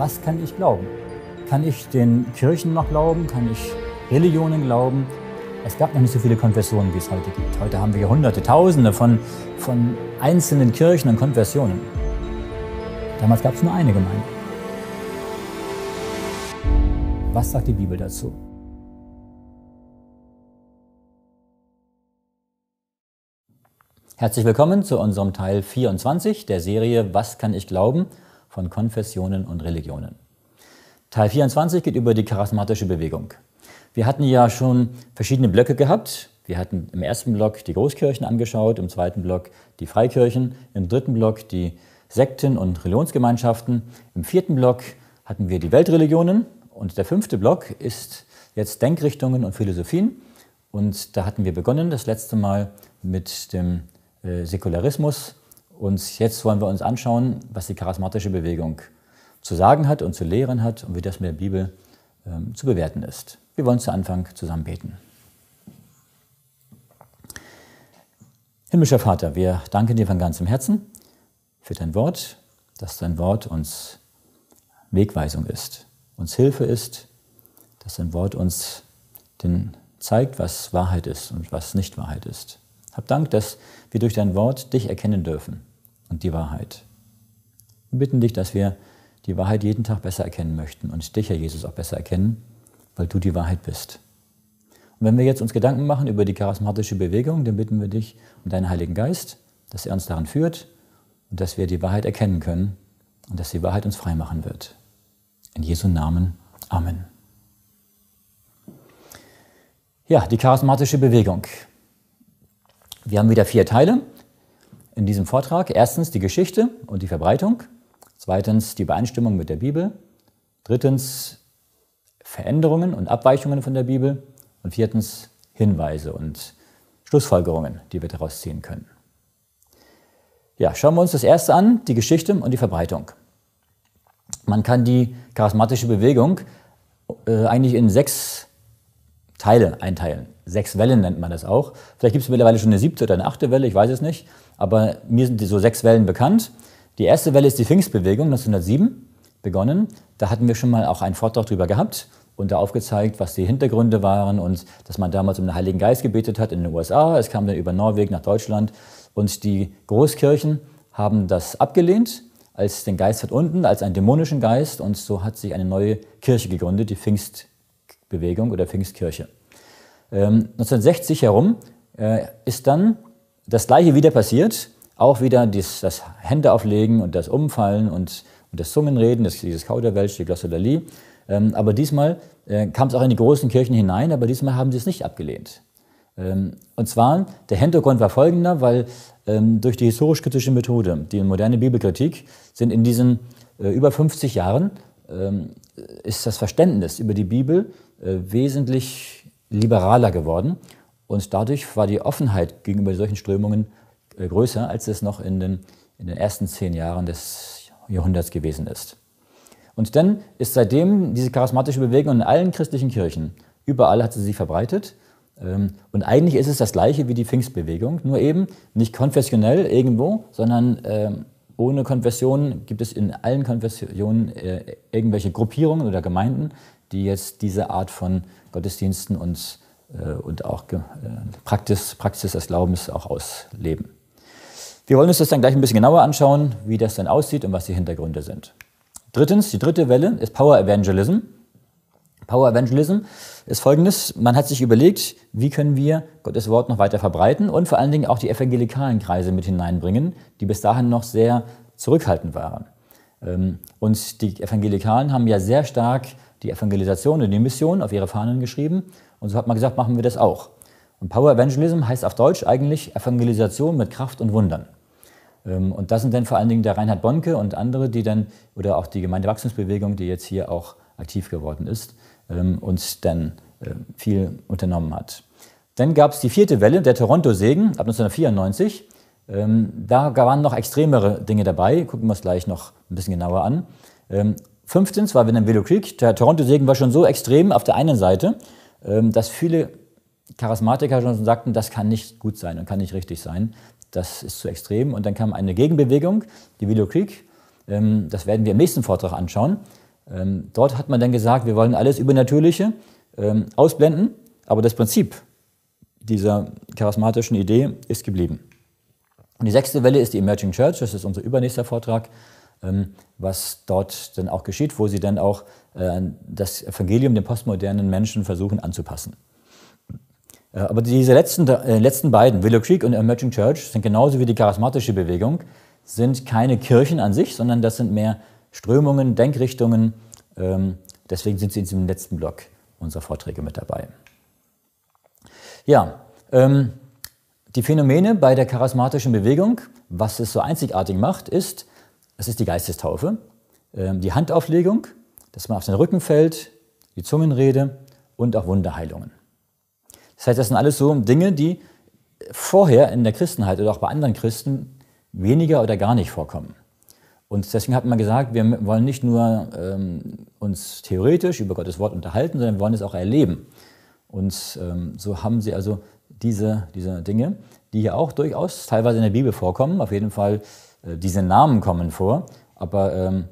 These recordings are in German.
was kann ich glauben? Kann ich den Kirchen noch glauben? Kann ich Religionen glauben? Es gab noch nicht so viele Konfessionen, wie es heute gibt. Heute haben wir Hunderte, Tausende von, von einzelnen Kirchen und Konfessionen. Damals gab es nur eine Gemeinde. Was sagt die Bibel dazu? Herzlich willkommen zu unserem Teil 24 der Serie Was kann ich glauben? von Konfessionen und Religionen. Teil 24 geht über die charismatische Bewegung. Wir hatten ja schon verschiedene Blöcke gehabt. Wir hatten im ersten Block die Großkirchen angeschaut, im zweiten Block die Freikirchen, im dritten Block die Sekten und Religionsgemeinschaften, im vierten Block hatten wir die Weltreligionen und der fünfte Block ist jetzt Denkrichtungen und Philosophien. Und da hatten wir begonnen das letzte Mal mit dem äh, Säkularismus und jetzt wollen wir uns anschauen, was die charismatische Bewegung zu sagen hat und zu lehren hat und wie das mit der Bibel ähm, zu bewerten ist. Wir wollen zu Anfang zusammen beten. Himmlischer Vater, wir danken dir von ganzem Herzen für dein Wort, dass dein Wort uns Wegweisung ist, uns Hilfe ist, dass dein Wort uns den zeigt, was Wahrheit ist und was nicht Wahrheit ist. Hab Dank, dass wir durch dein Wort dich erkennen dürfen und die Wahrheit. Wir bitten dich, dass wir die Wahrheit jeden Tag besser erkennen möchten und dich, Herr Jesus, auch besser erkennen, weil du die Wahrheit bist. Und wenn wir jetzt uns Gedanken machen über die charismatische Bewegung, dann bitten wir dich um deinen Heiligen Geist, dass er uns daran führt und dass wir die Wahrheit erkennen können und dass die Wahrheit uns freimachen wird. In Jesu Namen. Amen. Ja, die charismatische Bewegung. Wir haben wieder vier Teile in diesem Vortrag erstens die Geschichte und die Verbreitung, zweitens die Übereinstimmung mit der Bibel, drittens Veränderungen und Abweichungen von der Bibel und viertens Hinweise und Schlussfolgerungen, die wir daraus ziehen können. Ja, schauen wir uns das erste an, die Geschichte und die Verbreitung. Man kann die charismatische Bewegung äh, eigentlich in sechs Teile einteilen. Sechs Wellen nennt man das auch. Vielleicht gibt es mittlerweile schon eine siebte oder eine achte Welle, ich weiß es nicht. Aber mir sind so sechs Wellen bekannt. Die erste Welle ist die Pfingstbewegung 1907 begonnen. Da hatten wir schon mal auch einen Vortrag darüber gehabt und da aufgezeigt, was die Hintergründe waren und dass man damals um den Heiligen Geist gebetet hat in den USA. Es kam dann über Norwegen nach Deutschland und die Großkirchen haben das abgelehnt als den Geist von unten, als einen dämonischen Geist und so hat sich eine neue Kirche gegründet, die Pfingstbewegung oder Pfingstkirche. Ähm, 1960 herum äh, ist dann das gleiche wieder passiert, auch wieder dies, das Hände auflegen und das Umfallen und, und das Zungenreden, das, dieses Kauderwelsch, die Glossolalie. Ähm, aber diesmal äh, kam es auch in die großen Kirchen hinein, aber diesmal haben sie es nicht abgelehnt. Ähm, und zwar, der Hintergrund war folgender, weil ähm, durch die historisch-kritische Methode, die moderne Bibelkritik, sind in diesen äh, über 50 Jahren ähm, ist das Verständnis über die Bibel äh, wesentlich liberaler geworden. Und dadurch war die Offenheit gegenüber solchen Strömungen äh, größer, als es noch in den, in den ersten zehn Jahren des Jahrhunderts gewesen ist. Und dann ist seitdem diese charismatische Bewegung in allen christlichen Kirchen, überall hat sie sich verbreitet. Ähm, und eigentlich ist es das gleiche wie die Pfingstbewegung, nur eben nicht konfessionell irgendwo, sondern ähm, ohne Konfession gibt es in allen Konfessionen äh, irgendwelche Gruppierungen oder Gemeinden, die jetzt diese Art von Gottesdiensten und äh, und auch äh, Praxis, Praxis des Glaubens auch ausleben. Wir wollen uns das dann gleich ein bisschen genauer anschauen, wie das dann aussieht und was die Hintergründe sind. Drittens, die dritte Welle ist Power Evangelism. Power Evangelism ist folgendes, man hat sich überlegt, wie können wir Gottes Wort noch weiter verbreiten und vor allen Dingen auch die evangelikalen Kreise mit hineinbringen, die bis dahin noch sehr zurückhaltend waren. Ähm, und die Evangelikalen haben ja sehr stark die Evangelisation und die Mission auf ihre Fahnen geschrieben und so hat man gesagt, machen wir das auch. Und Power Evangelism heißt auf Deutsch eigentlich Evangelisation mit Kraft und Wundern. Ähm, und das sind dann vor allen Dingen der Reinhard Bonke und andere, die dann, oder auch die Gemeindewachstumsbewegung, die jetzt hier auch aktiv geworden ist, ähm, uns dann ähm, viel unternommen hat. Dann gab es die vierte Welle, der Toronto-Segen ab 1994. Da waren noch extremere Dinge dabei, gucken wir es gleich noch ein bisschen genauer an. Fünftens war wir in Velo Creek, der Toronto-Segen war schon so extrem auf der einen Seite, ähm, dass viele Charismatiker schon sagten, das kann nicht gut sein und kann nicht richtig sein. Das ist zu extrem. Und dann kam eine Gegenbewegung, die Willow Creek. Ähm, das werden wir im nächsten Vortrag anschauen. Ähm, dort hat man dann gesagt, wir wollen alles Übernatürliche ausblenden, aber das Prinzip dieser charismatischen Idee ist geblieben. Und die sechste Welle ist die Emerging Church, das ist unser übernächster Vortrag. Ähm, was dort dann auch geschieht, wo sie dann auch äh, das Evangelium den postmodernen Menschen versuchen anzupassen. Äh, aber diese letzten, äh, letzten beiden, Willow Creek und Emerging Church, sind genauso wie die charismatische Bewegung, sind keine Kirchen an sich, sondern das sind mehr Strömungen, Denkrichtungen. Ähm, deswegen sind sie in diesem letzten Block unserer Vorträge mit dabei. Ja, ähm, die Phänomene bei der charismatischen Bewegung, was es so einzigartig macht, ist, das ist die Geistestaufe. Ähm, die Handauflegung, dass man auf den Rücken fällt, die Zungenrede und auch Wunderheilungen. Das heißt, das sind alles so Dinge, die vorher in der Christenheit oder auch bei anderen Christen weniger oder gar nicht vorkommen. Und deswegen hat man gesagt, wir wollen nicht nur ähm, uns theoretisch über Gottes Wort unterhalten, sondern wir wollen es auch erleben. Und ähm, so haben sie also diese, diese Dinge, die ja auch durchaus teilweise in der Bibel vorkommen, auf jeden Fall äh, diese Namen kommen vor, aber ähm,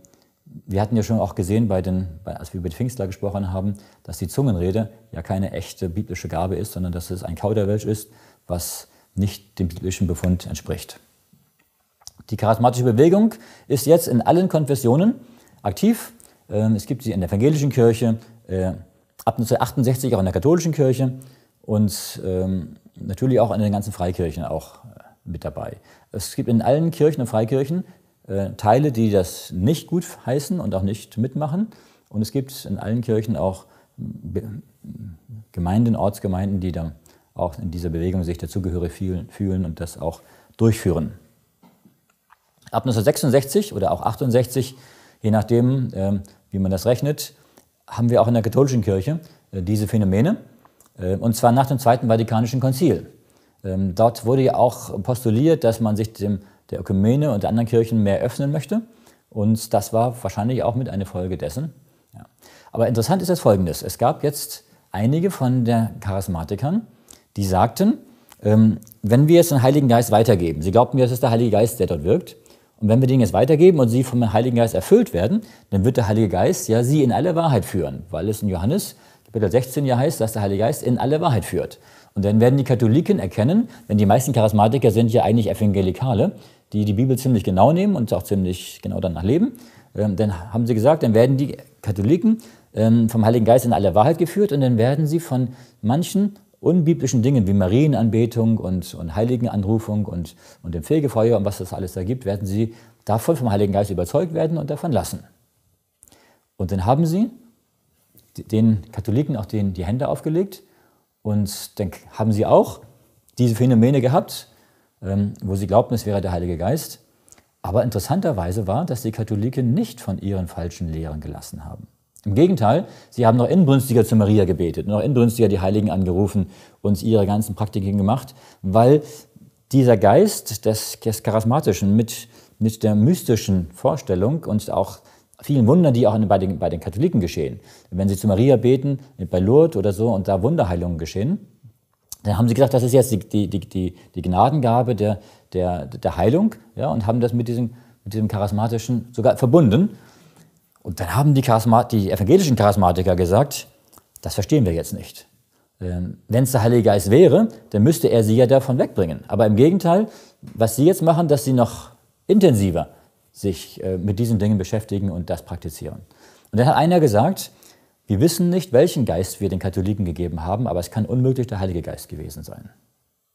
wir hatten ja schon auch gesehen, bei den, als wir über die Pfingstler gesprochen haben, dass die Zungenrede ja keine echte biblische Gabe ist, sondern dass es ein Kauderwelsch ist, was nicht dem biblischen Befund entspricht. Die charismatische Bewegung ist jetzt in allen Konfessionen aktiv. Ähm, es gibt sie in der evangelischen Kirche, äh, ab 1968 auch in der katholischen Kirche und ähm, natürlich auch in den ganzen Freikirchen, auch mit dabei. Es gibt in allen Kirchen und Freikirchen äh, Teile, die das nicht gut heißen und auch nicht mitmachen. Und es gibt in allen Kirchen auch mm, mm, Gemeinden, Ortsgemeinden, die dann auch in dieser Bewegung sich dazugehörig fühlen und das auch durchführen. Ab 1966 oder auch 68, je nachdem, ähm, wie man das rechnet, haben wir auch in der katholischen Kirche äh, diese Phänomene. Äh, und zwar nach dem Zweiten Vatikanischen Konzil. Ähm, dort wurde ja auch postuliert, dass man sich dem, der Ökumene und der anderen Kirchen mehr öffnen möchte. Und das war wahrscheinlich auch mit einer Folge dessen. Ja. Aber interessant ist das Folgendes. Es gab jetzt einige von den Charismatikern, die sagten, ähm, wenn wir jetzt den Heiligen Geist weitergeben, sie glaubten, es ist der Heilige Geist, der dort wirkt, und wenn wir den jetzt weitergeben und sie vom Heiligen Geist erfüllt werden, dann wird der Heilige Geist ja sie in alle Wahrheit führen, weil es in Johannes Kapitel 16 ja heißt, dass der Heilige Geist in alle Wahrheit führt. Und dann werden die Katholiken erkennen, denn die meisten Charismatiker sind ja eigentlich Evangelikale, die die Bibel ziemlich genau nehmen und auch ziemlich genau danach leben. Ähm, dann haben sie gesagt, dann werden die Katholiken ähm, vom Heiligen Geist in alle Wahrheit geführt und dann werden sie von manchen unbiblischen Dingen wie Marienanbetung und, und Heiligenanrufung und, und dem Fegefeuer und was das alles da gibt, werden sie davon vom Heiligen Geist überzeugt werden und davon lassen. Und dann haben sie den Katholiken auch den, die Hände aufgelegt und dann haben sie auch diese Phänomene gehabt, ähm, wo sie glaubten, es wäre der Heilige Geist. Aber interessanterweise war, dass die Katholiken nicht von ihren falschen Lehren gelassen haben. Im Gegenteil, sie haben noch inbrünstiger zu Maria gebetet, noch inbrünstiger die Heiligen angerufen und ihre ganzen Praktiken gemacht, weil dieser Geist des, des Charismatischen mit, mit der mystischen Vorstellung und auch vielen Wunder, die auch bei den, bei den Katholiken geschehen. Wenn sie zu Maria beten, bei Lourdes oder so, und da Wunderheilungen geschehen, dann haben sie gesagt, das ist jetzt die, die, die, die Gnadengabe der, der, der Heilung ja, und haben das mit diesem, mit diesem charismatischen sogar verbunden. Und dann haben die, Charismat die evangelischen Charismatiker gesagt, das verstehen wir jetzt nicht. Ähm, Wenn es der Heilige Geist wäre, dann müsste er sie ja davon wegbringen. Aber im Gegenteil, was sie jetzt machen, dass sie noch intensiver sich äh, mit diesen Dingen beschäftigen und das praktizieren. Und dann hat einer gesagt, wir wissen nicht, welchen Geist wir den Katholiken gegeben haben, aber es kann unmöglich der Heilige Geist gewesen sein.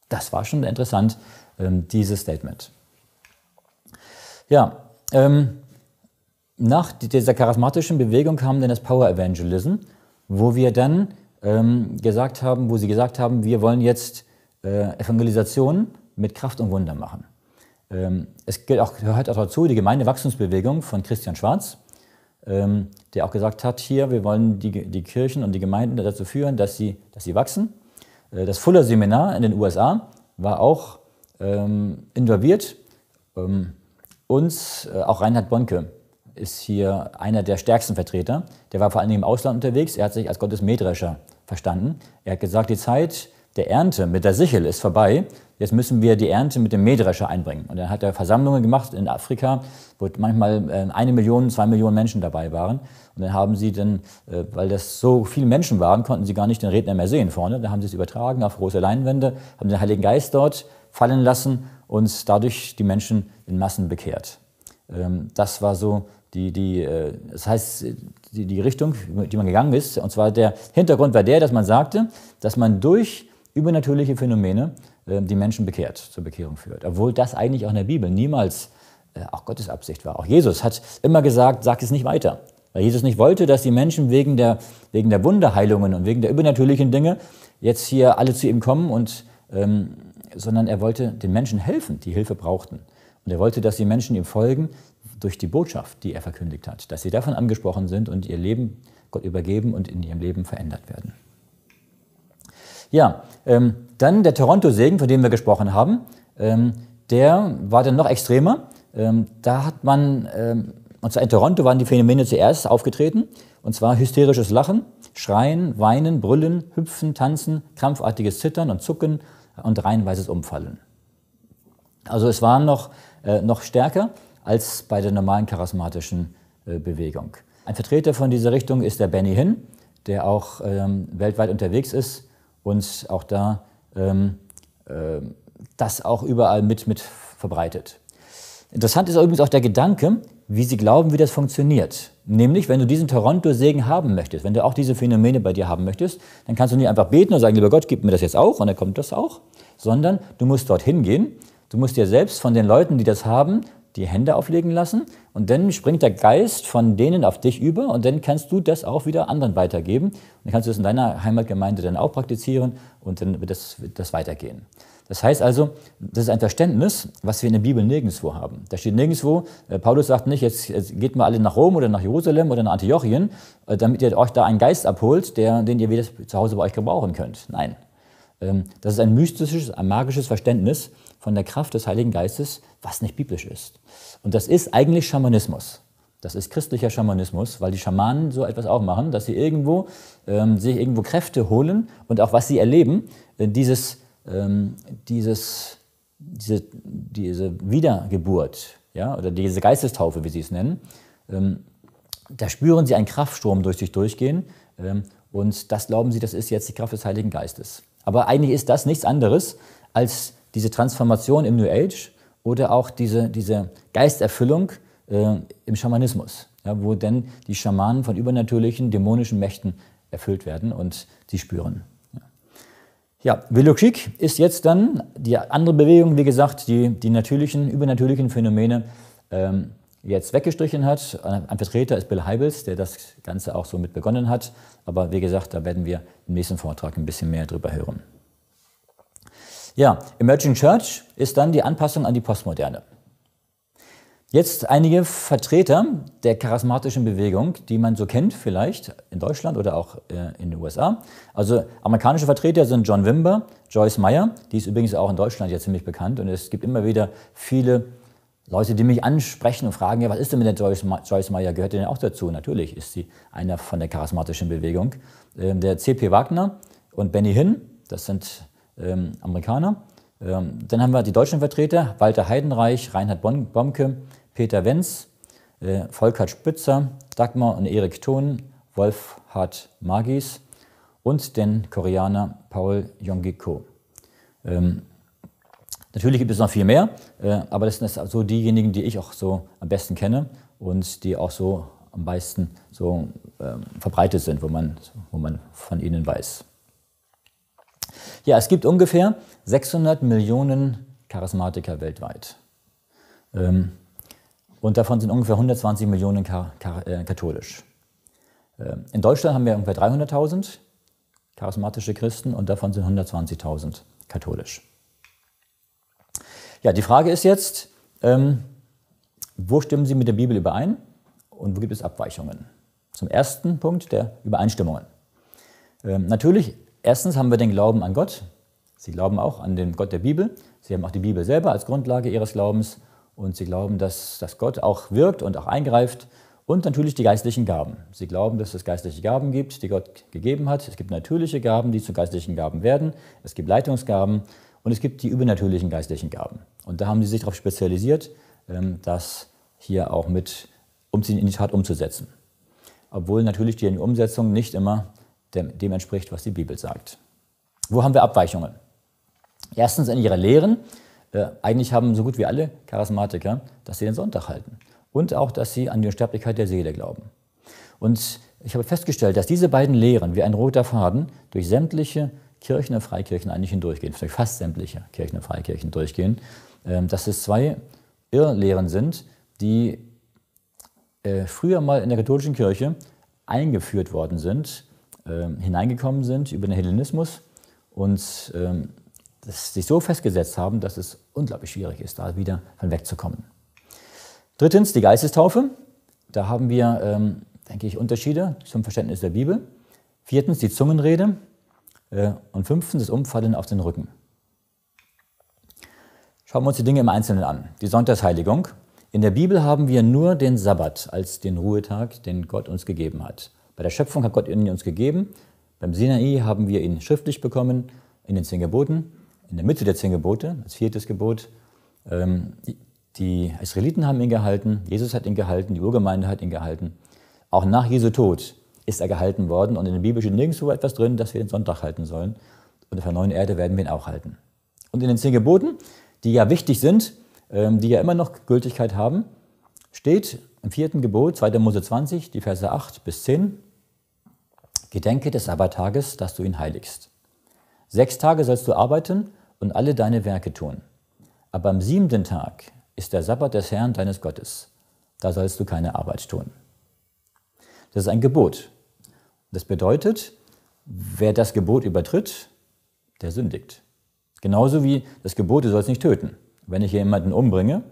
Das war schon interessant, ähm, dieses Statement. Ja, ähm, nach dieser charismatischen Bewegung kam dann das Power Evangelism, wo wir dann ähm, gesagt haben, wo sie gesagt haben, wir wollen jetzt äh, Evangelisation mit Kraft und Wunder machen. Ähm, es gilt auch, gehört auch dazu die Gemeindewachstumsbewegung von Christian Schwarz, ähm, der auch gesagt hat, hier, wir wollen die, die Kirchen und die Gemeinden dazu führen, dass sie, dass sie wachsen. Äh, das Fuller-Seminar in den USA war auch ähm, involviert. Ähm, und äh, auch Reinhard Bonke ist hier einer der stärksten Vertreter. Der war vor allem im Ausland unterwegs. Er hat sich als Gottes Mähdrescher verstanden. Er hat gesagt, die Zeit der Ernte mit der Sichel ist vorbei, jetzt müssen wir die Ernte mit dem Mähdrescher einbringen. Und dann hat er Versammlungen gemacht in Afrika, wo manchmal äh, eine Million, zwei Millionen Menschen dabei waren. Und dann haben sie dann, äh, weil das so viele Menschen waren, konnten sie gar nicht den Redner mehr sehen vorne. Da haben sie es übertragen auf große Leinwände, haben den Heiligen Geist dort fallen lassen und dadurch die Menschen in Massen bekehrt. Ähm, das war so die, die, äh, das heißt, die, die Richtung, die man gegangen ist. Und zwar der Hintergrund war der, dass man sagte, dass man durch übernatürliche Phänomene äh, die Menschen bekehrt, zur Bekehrung führt. Obwohl das eigentlich auch in der Bibel niemals äh, auch Gottes Absicht war. Auch Jesus hat immer gesagt, sag es nicht weiter. Weil Jesus nicht wollte, dass die Menschen wegen der, wegen der Wunderheilungen und wegen der übernatürlichen Dinge jetzt hier alle zu ihm kommen, und, ähm, sondern er wollte den Menschen helfen, die Hilfe brauchten. Und er wollte, dass die Menschen ihm folgen durch die Botschaft, die er verkündigt hat, dass sie davon angesprochen sind und ihr Leben Gott übergeben und in ihrem Leben verändert werden. Ja, ähm, dann der Toronto-Segen, von dem wir gesprochen haben, ähm, der war dann noch extremer. Ähm, da hat man, ähm, und zwar in Toronto waren die Phänomene zuerst aufgetreten, und zwar hysterisches Lachen, Schreien, Weinen, Brüllen, Hüpfen, Tanzen, krampfartiges Zittern und Zucken und reihenweises Umfallen. Also es war noch, äh, noch stärker als bei der normalen charismatischen äh, Bewegung. Ein Vertreter von dieser Richtung ist der Benny Hinn, der auch ähm, weltweit unterwegs ist und auch da ähm, äh, das auch überall mit, mit verbreitet. Interessant ist übrigens auch der Gedanke, wie sie glauben, wie das funktioniert. Nämlich, wenn du diesen Toronto-Segen haben möchtest, wenn du auch diese Phänomene bei dir haben möchtest, dann kannst du nicht einfach beten und sagen, lieber Gott, gib mir das jetzt auch und dann kommt das auch, sondern du musst dorthin gehen, du musst dir selbst von den Leuten, die das haben, die Hände auflegen lassen und dann springt der Geist von denen auf dich über und dann kannst du das auch wieder anderen weitergeben. Und dann kannst du das in deiner Heimatgemeinde dann auch praktizieren und dann wird das, wird das weitergehen. Das heißt also, das ist ein Verständnis, was wir in der Bibel nirgendwo haben. Da steht nirgendwo, äh, Paulus sagt nicht, jetzt, jetzt, geht mal alle nach Rom oder nach Jerusalem oder nach Antiochien, äh, damit ihr euch da einen Geist abholt, der, den ihr wieder zu Hause bei euch gebrauchen könnt. Nein. Ähm, das ist ein mystisches, ein magisches Verständnis, von der Kraft des Heiligen Geistes, was nicht biblisch ist. Und das ist eigentlich Schamanismus. Das ist christlicher Schamanismus, weil die Schamanen so etwas auch machen, dass sie irgendwo ähm, sich irgendwo Kräfte holen und auch was sie erleben, äh, dieses, ähm, dieses, diese, diese Wiedergeburt ja, oder diese Geistestaufe, wie sie es nennen, ähm, da spüren sie einen Kraftstrom durch sich durchgehen ähm, und das glauben sie, das ist jetzt die Kraft des Heiligen Geistes. Aber eigentlich ist das nichts anderes als diese Transformation im New Age oder auch diese, diese Geisterfüllung äh, im Schamanismus, ja, wo denn die Schamanen von übernatürlichen, dämonischen Mächten erfüllt werden und sie spüren. Ja, Velokik ist jetzt dann die andere Bewegung, wie gesagt, die die natürlichen, übernatürlichen Phänomene ähm, jetzt weggestrichen hat. Ein Vertreter ist Bill Heibels, der das Ganze auch so mit begonnen hat. Aber wie gesagt, da werden wir im nächsten Vortrag ein bisschen mehr drüber hören. Ja, Emerging Church ist dann die Anpassung an die Postmoderne. Jetzt einige Vertreter der charismatischen Bewegung, die man so kennt vielleicht in Deutschland oder auch äh, in den USA. Also amerikanische Vertreter sind John Wimber, Joyce Meyer, die ist übrigens auch in Deutschland ja ziemlich bekannt und es gibt immer wieder viele Leute, die mich ansprechen und fragen, ja, was ist denn mit der Joyce, Ma Joyce Meyer? Gehört denn auch dazu? Natürlich ist sie einer von der charismatischen Bewegung. Ähm, der C.P. Wagner und Benny Hinn, das sind ähm, Amerikaner. Ähm, dann haben wir die deutschen Vertreter, Walter Heidenreich, Reinhard bon Bomke, Peter Wenz, äh, Volkhard Spitzer, Dagmar und Erik Thon, Wolfhard Magis und den Koreaner Paul Yonggi-ko. Ähm, natürlich gibt es noch viel mehr, äh, aber das sind so also diejenigen, die ich auch so am besten kenne und die auch so am meisten so ähm, verbreitet sind, wo man, wo man von ihnen weiß. Ja, es gibt ungefähr 600 Millionen Charismatiker weltweit. Ähm, und davon sind ungefähr 120 Millionen ka ka äh, katholisch. Ähm, in Deutschland haben wir ungefähr 300.000 charismatische Christen und davon sind 120.000 katholisch. Ja, die Frage ist jetzt, ähm, wo stimmen Sie mit der Bibel überein und wo gibt es Abweichungen? Zum ersten Punkt der Übereinstimmungen. Ähm, natürlich Erstens haben wir den Glauben an Gott. Sie glauben auch an den Gott der Bibel. Sie haben auch die Bibel selber als Grundlage ihres Glaubens und sie glauben, dass, dass Gott auch wirkt und auch eingreift. Und natürlich die geistlichen Gaben. Sie glauben, dass es geistliche Gaben gibt, die Gott gegeben hat. Es gibt natürliche Gaben, die zu geistlichen Gaben werden. Es gibt Leitungsgaben und es gibt die übernatürlichen geistlichen Gaben. Und da haben sie sich darauf spezialisiert, ähm, das hier auch mit in die Tat umzusetzen. Obwohl natürlich die Umsetzung nicht immer dem, entspricht, was die Bibel sagt. Wo haben wir Abweichungen? Erstens in ihrer Lehren. Äh, eigentlich haben so gut wie alle Charismatiker, dass sie den Sonntag halten. Und auch, dass sie an die Unsterblichkeit der Seele glauben. Und ich habe festgestellt, dass diese beiden Lehren wie ein roter Faden durch sämtliche Kirchen und Freikirchen eigentlich hindurchgehen, vielleicht fast sämtliche Kirchen und Freikirchen durchgehen, ähm, dass es zwei Irrlehren sind, die äh, früher mal in der katholischen Kirche eingeführt worden sind ähm, hineingekommen sind über den Hellenismus und ähm, sich so festgesetzt haben, dass es unglaublich schwierig ist, da wieder von wegzukommen. Drittens die Geistestaufe. Da haben wir, ähm, denke ich, Unterschiede zum Verständnis der Bibel. Viertens die Zungenrede. Äh, und fünftens das Umfallen auf den Rücken. Schauen wir uns die Dinge im Einzelnen an. Die Sonntagsheiligung. In der Bibel haben wir nur den Sabbat als den Ruhetag, den Gott uns gegeben hat. Bei der Schöpfung hat Gott ihn uns gegeben. Beim Sinai haben wir ihn schriftlich bekommen, in den zehn Geboten. In der Mitte der zehn Gebote, als viertes Gebot. Ähm, die Israeliten haben ihn gehalten, Jesus hat ihn gehalten, die Urgemeinde hat ihn gehalten. Auch nach Jesu Tod ist er gehalten worden und in der Bibel steht nirgendwo etwas drin, dass wir den Sonntag halten sollen. Und auf der neuen Erde werden wir ihn auch halten. Und in den zehn Geboten, die ja wichtig sind, ähm, die ja immer noch Gültigkeit haben, steht im vierten Gebot, 2. Mose 20, die Verse 8 bis 10, Gedenke des Sabbattages, dass du ihn heiligst. Sechs Tage sollst du arbeiten und alle deine Werke tun. Aber am siebenten Tag ist der Sabbat des Herrn deines Gottes. Da sollst du keine Arbeit tun. Das ist ein Gebot. Das bedeutet, wer das Gebot übertritt, der sündigt. Genauso wie das Gebot, du sollst nicht töten. Wenn ich jemanden umbringe,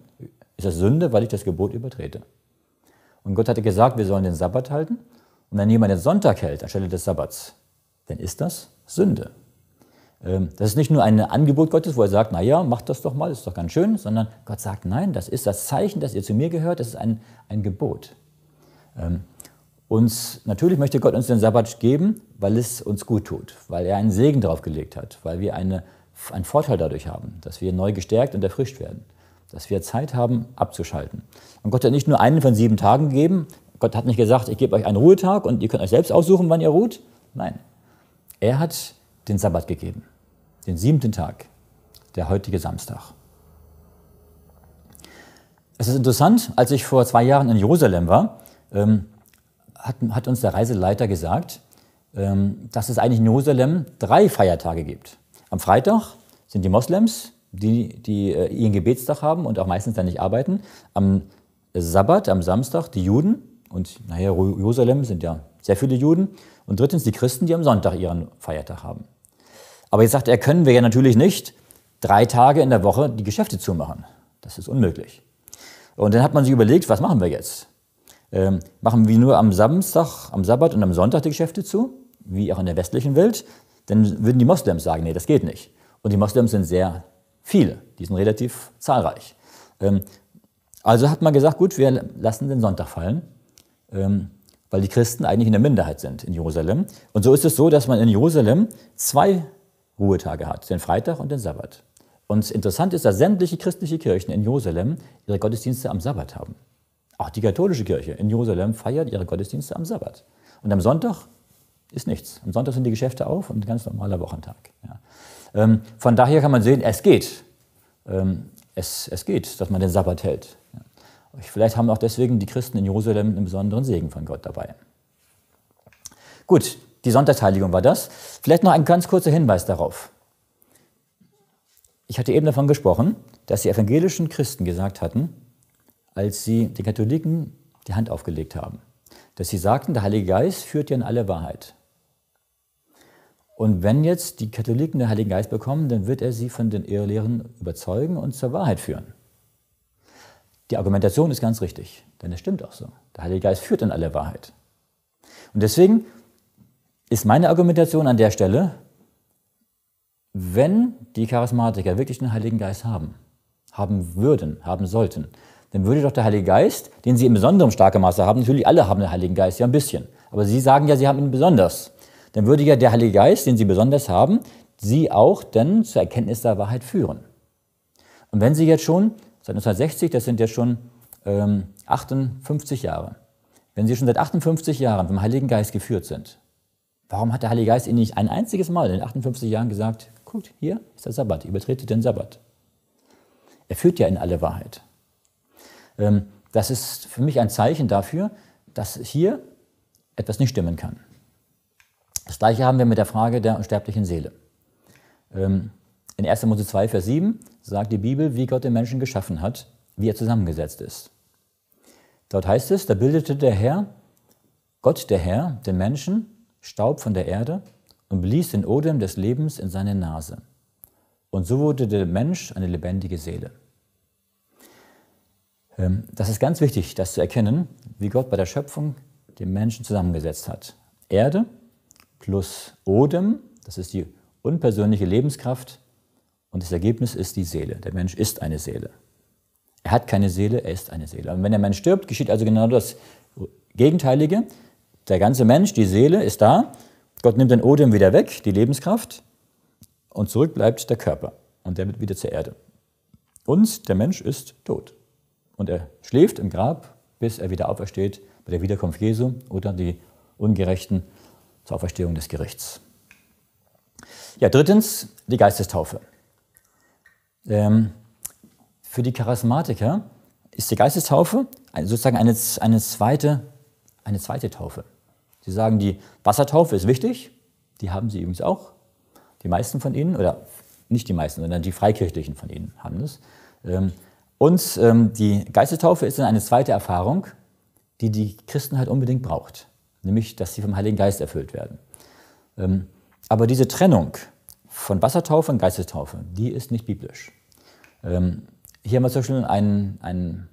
ist das Sünde, weil ich das Gebot übertrete. Und Gott hatte gesagt, wir sollen den Sabbat halten und wenn jemand den Sonntag hält anstelle des Sabbats, dann ist das Sünde. Ähm, das ist nicht nur ein Angebot Gottes, wo er sagt, naja, macht das doch mal, ist doch ganz schön, sondern Gott sagt, nein, das ist das Zeichen, dass ihr zu mir gehört, das ist ein, ein Gebot. Ähm, und natürlich möchte Gott uns den Sabbat geben, weil es uns gut tut, weil er einen Segen drauf gelegt hat, weil wir eine, einen Vorteil dadurch haben, dass wir neu gestärkt und erfrischt werden, dass wir Zeit haben, abzuschalten. Und Gott hat nicht nur einen von sieben Tagen gegeben, Gott hat nicht gesagt, ich gebe euch einen Ruhetag und ihr könnt euch selbst aussuchen, wann ihr ruht. Nein, er hat den Sabbat gegeben, den siebten Tag, der heutige Samstag. Es ist interessant, als ich vor zwei Jahren in Jerusalem war, ähm, hat, hat, uns der Reiseleiter gesagt, ähm, dass es eigentlich in Jerusalem drei Feiertage gibt. Am Freitag sind die Moslems, die, die äh, ihren Gebetstag haben und auch meistens dann nicht arbeiten. Am Sabbat, am Samstag, die Juden und nachher Jerusalem sind ja sehr viele Juden. Und drittens die Christen, die am Sonntag ihren Feiertag haben. Aber jetzt sagt er, können wir ja natürlich nicht drei Tage in der Woche die Geschäfte zumachen. Das ist unmöglich. Und dann hat man sich überlegt, was machen wir jetzt? Ähm, machen wir nur am Samstag, am Sabbat und am Sonntag die Geschäfte zu, wie auch in der westlichen Welt? Dann würden die Moslems sagen, nee, das geht nicht. Und die Moslems sind sehr viele, die sind relativ zahlreich. Ähm, also hat man gesagt, gut, wir lassen den Sonntag fallen ähm, weil die Christen eigentlich in der Minderheit sind in Jerusalem. Und so ist es so, dass man in Jerusalem zwei Ruhetage hat, den Freitag und den Sabbat. Und interessant ist, dass sämtliche christliche Kirchen in Jerusalem ihre Gottesdienste am Sabbat haben. Auch die katholische Kirche in Jerusalem feiert ihre Gottesdienste am Sabbat. Und am Sonntag ist nichts. Am Sonntag sind die Geschäfte auf und ein ganz normaler Wochentag. Ja. Ähm, von daher kann man sehen, es geht. Ähm, es, es geht, dass man den Sabbat hält. Vielleicht haben auch deswegen die Christen in Jerusalem einen besonderen Segen von Gott dabei. Gut, die Sonntagsheiligung war das. Vielleicht noch ein ganz kurzer Hinweis darauf. Ich hatte eben davon gesprochen, dass die evangelischen Christen gesagt hatten, als sie den Katholiken die Hand aufgelegt haben, dass sie sagten, der Heilige Geist führt dir in alle Wahrheit. Und wenn jetzt die Katholiken den Heiligen Geist bekommen, dann wird er sie von den Irrlehren überzeugen und zur Wahrheit führen. Die Argumentation ist ganz richtig, denn es stimmt auch so. Der Heilige Geist führt in alle Wahrheit. Und deswegen ist meine Argumentation an der Stelle, wenn die Charismatiker wirklich den Heiligen Geist haben, haben würden, haben sollten, dann würde doch der Heilige Geist, den sie in besonderem starkem Maße haben, natürlich alle haben den Heiligen Geist ja ein bisschen, aber sie sagen ja, sie haben ihn besonders, dann würde ja der Heilige Geist, den sie besonders haben, sie auch dann zur Erkenntnis der Wahrheit führen. Und wenn sie jetzt schon Seit 1960, das sind ja schon ähm, 58 Jahre. Wenn Sie schon seit 58 Jahren vom Heiligen Geist geführt sind, warum hat der Heilige Geist Ihnen nicht ein einziges Mal in 58 Jahren gesagt, guckt, hier ist der Sabbat, übertretet den Sabbat? Er führt ja in alle Wahrheit. Ähm, das ist für mich ein Zeichen dafür, dass hier etwas nicht stimmen kann. Das gleiche haben wir mit der Frage der unsterblichen Seele. Ähm, in 1. Mose 2, Vers 7 sagt die Bibel, wie Gott den Menschen geschaffen hat, wie er zusammengesetzt ist. Dort heißt es, da bildete der Herr, Gott der Herr, den Menschen, Staub von der Erde und blies den Odem des Lebens in seine Nase. Und so wurde der Mensch eine lebendige Seele. Ähm, das ist ganz wichtig, das zu erkennen, wie Gott bei der Schöpfung den Menschen zusammengesetzt hat. Erde plus Odem, das ist die unpersönliche Lebenskraft, und das Ergebnis ist die Seele. Der Mensch ist eine Seele. Er hat keine Seele, er ist eine Seele. Und wenn der Mensch stirbt, geschieht also genau das Gegenteilige. Der ganze Mensch, die Seele, ist da. Gott nimmt den Odem wieder weg, die Lebenskraft, und zurück bleibt der Körper. Und der wird wieder zur Erde. Und der Mensch ist tot. Und er schläft im Grab, bis er wieder aufersteht bei der Wiederkunft Jesu oder die Ungerechten zur Auferstehung des Gerichts. Ja, drittens die Geistestaufe. Ähm, für die Charismatiker ist die Geistestaufe sozusagen eine, eine, zweite, eine zweite Taufe. Sie sagen, die Wassertaufe ist wichtig, die haben sie übrigens auch. Die meisten von ihnen, oder nicht die meisten, sondern die Freikirchlichen von ihnen haben das. Ähm, und ähm, die Geistestaufe ist dann eine zweite Erfahrung, die die Christenheit halt unbedingt braucht, nämlich dass sie vom Heiligen Geist erfüllt werden. Aber diese Trennung von Wassertaufe und Geistestaufe, die ist nicht biblisch. Ähm, hier haben wir zum Beispiel ein, ein,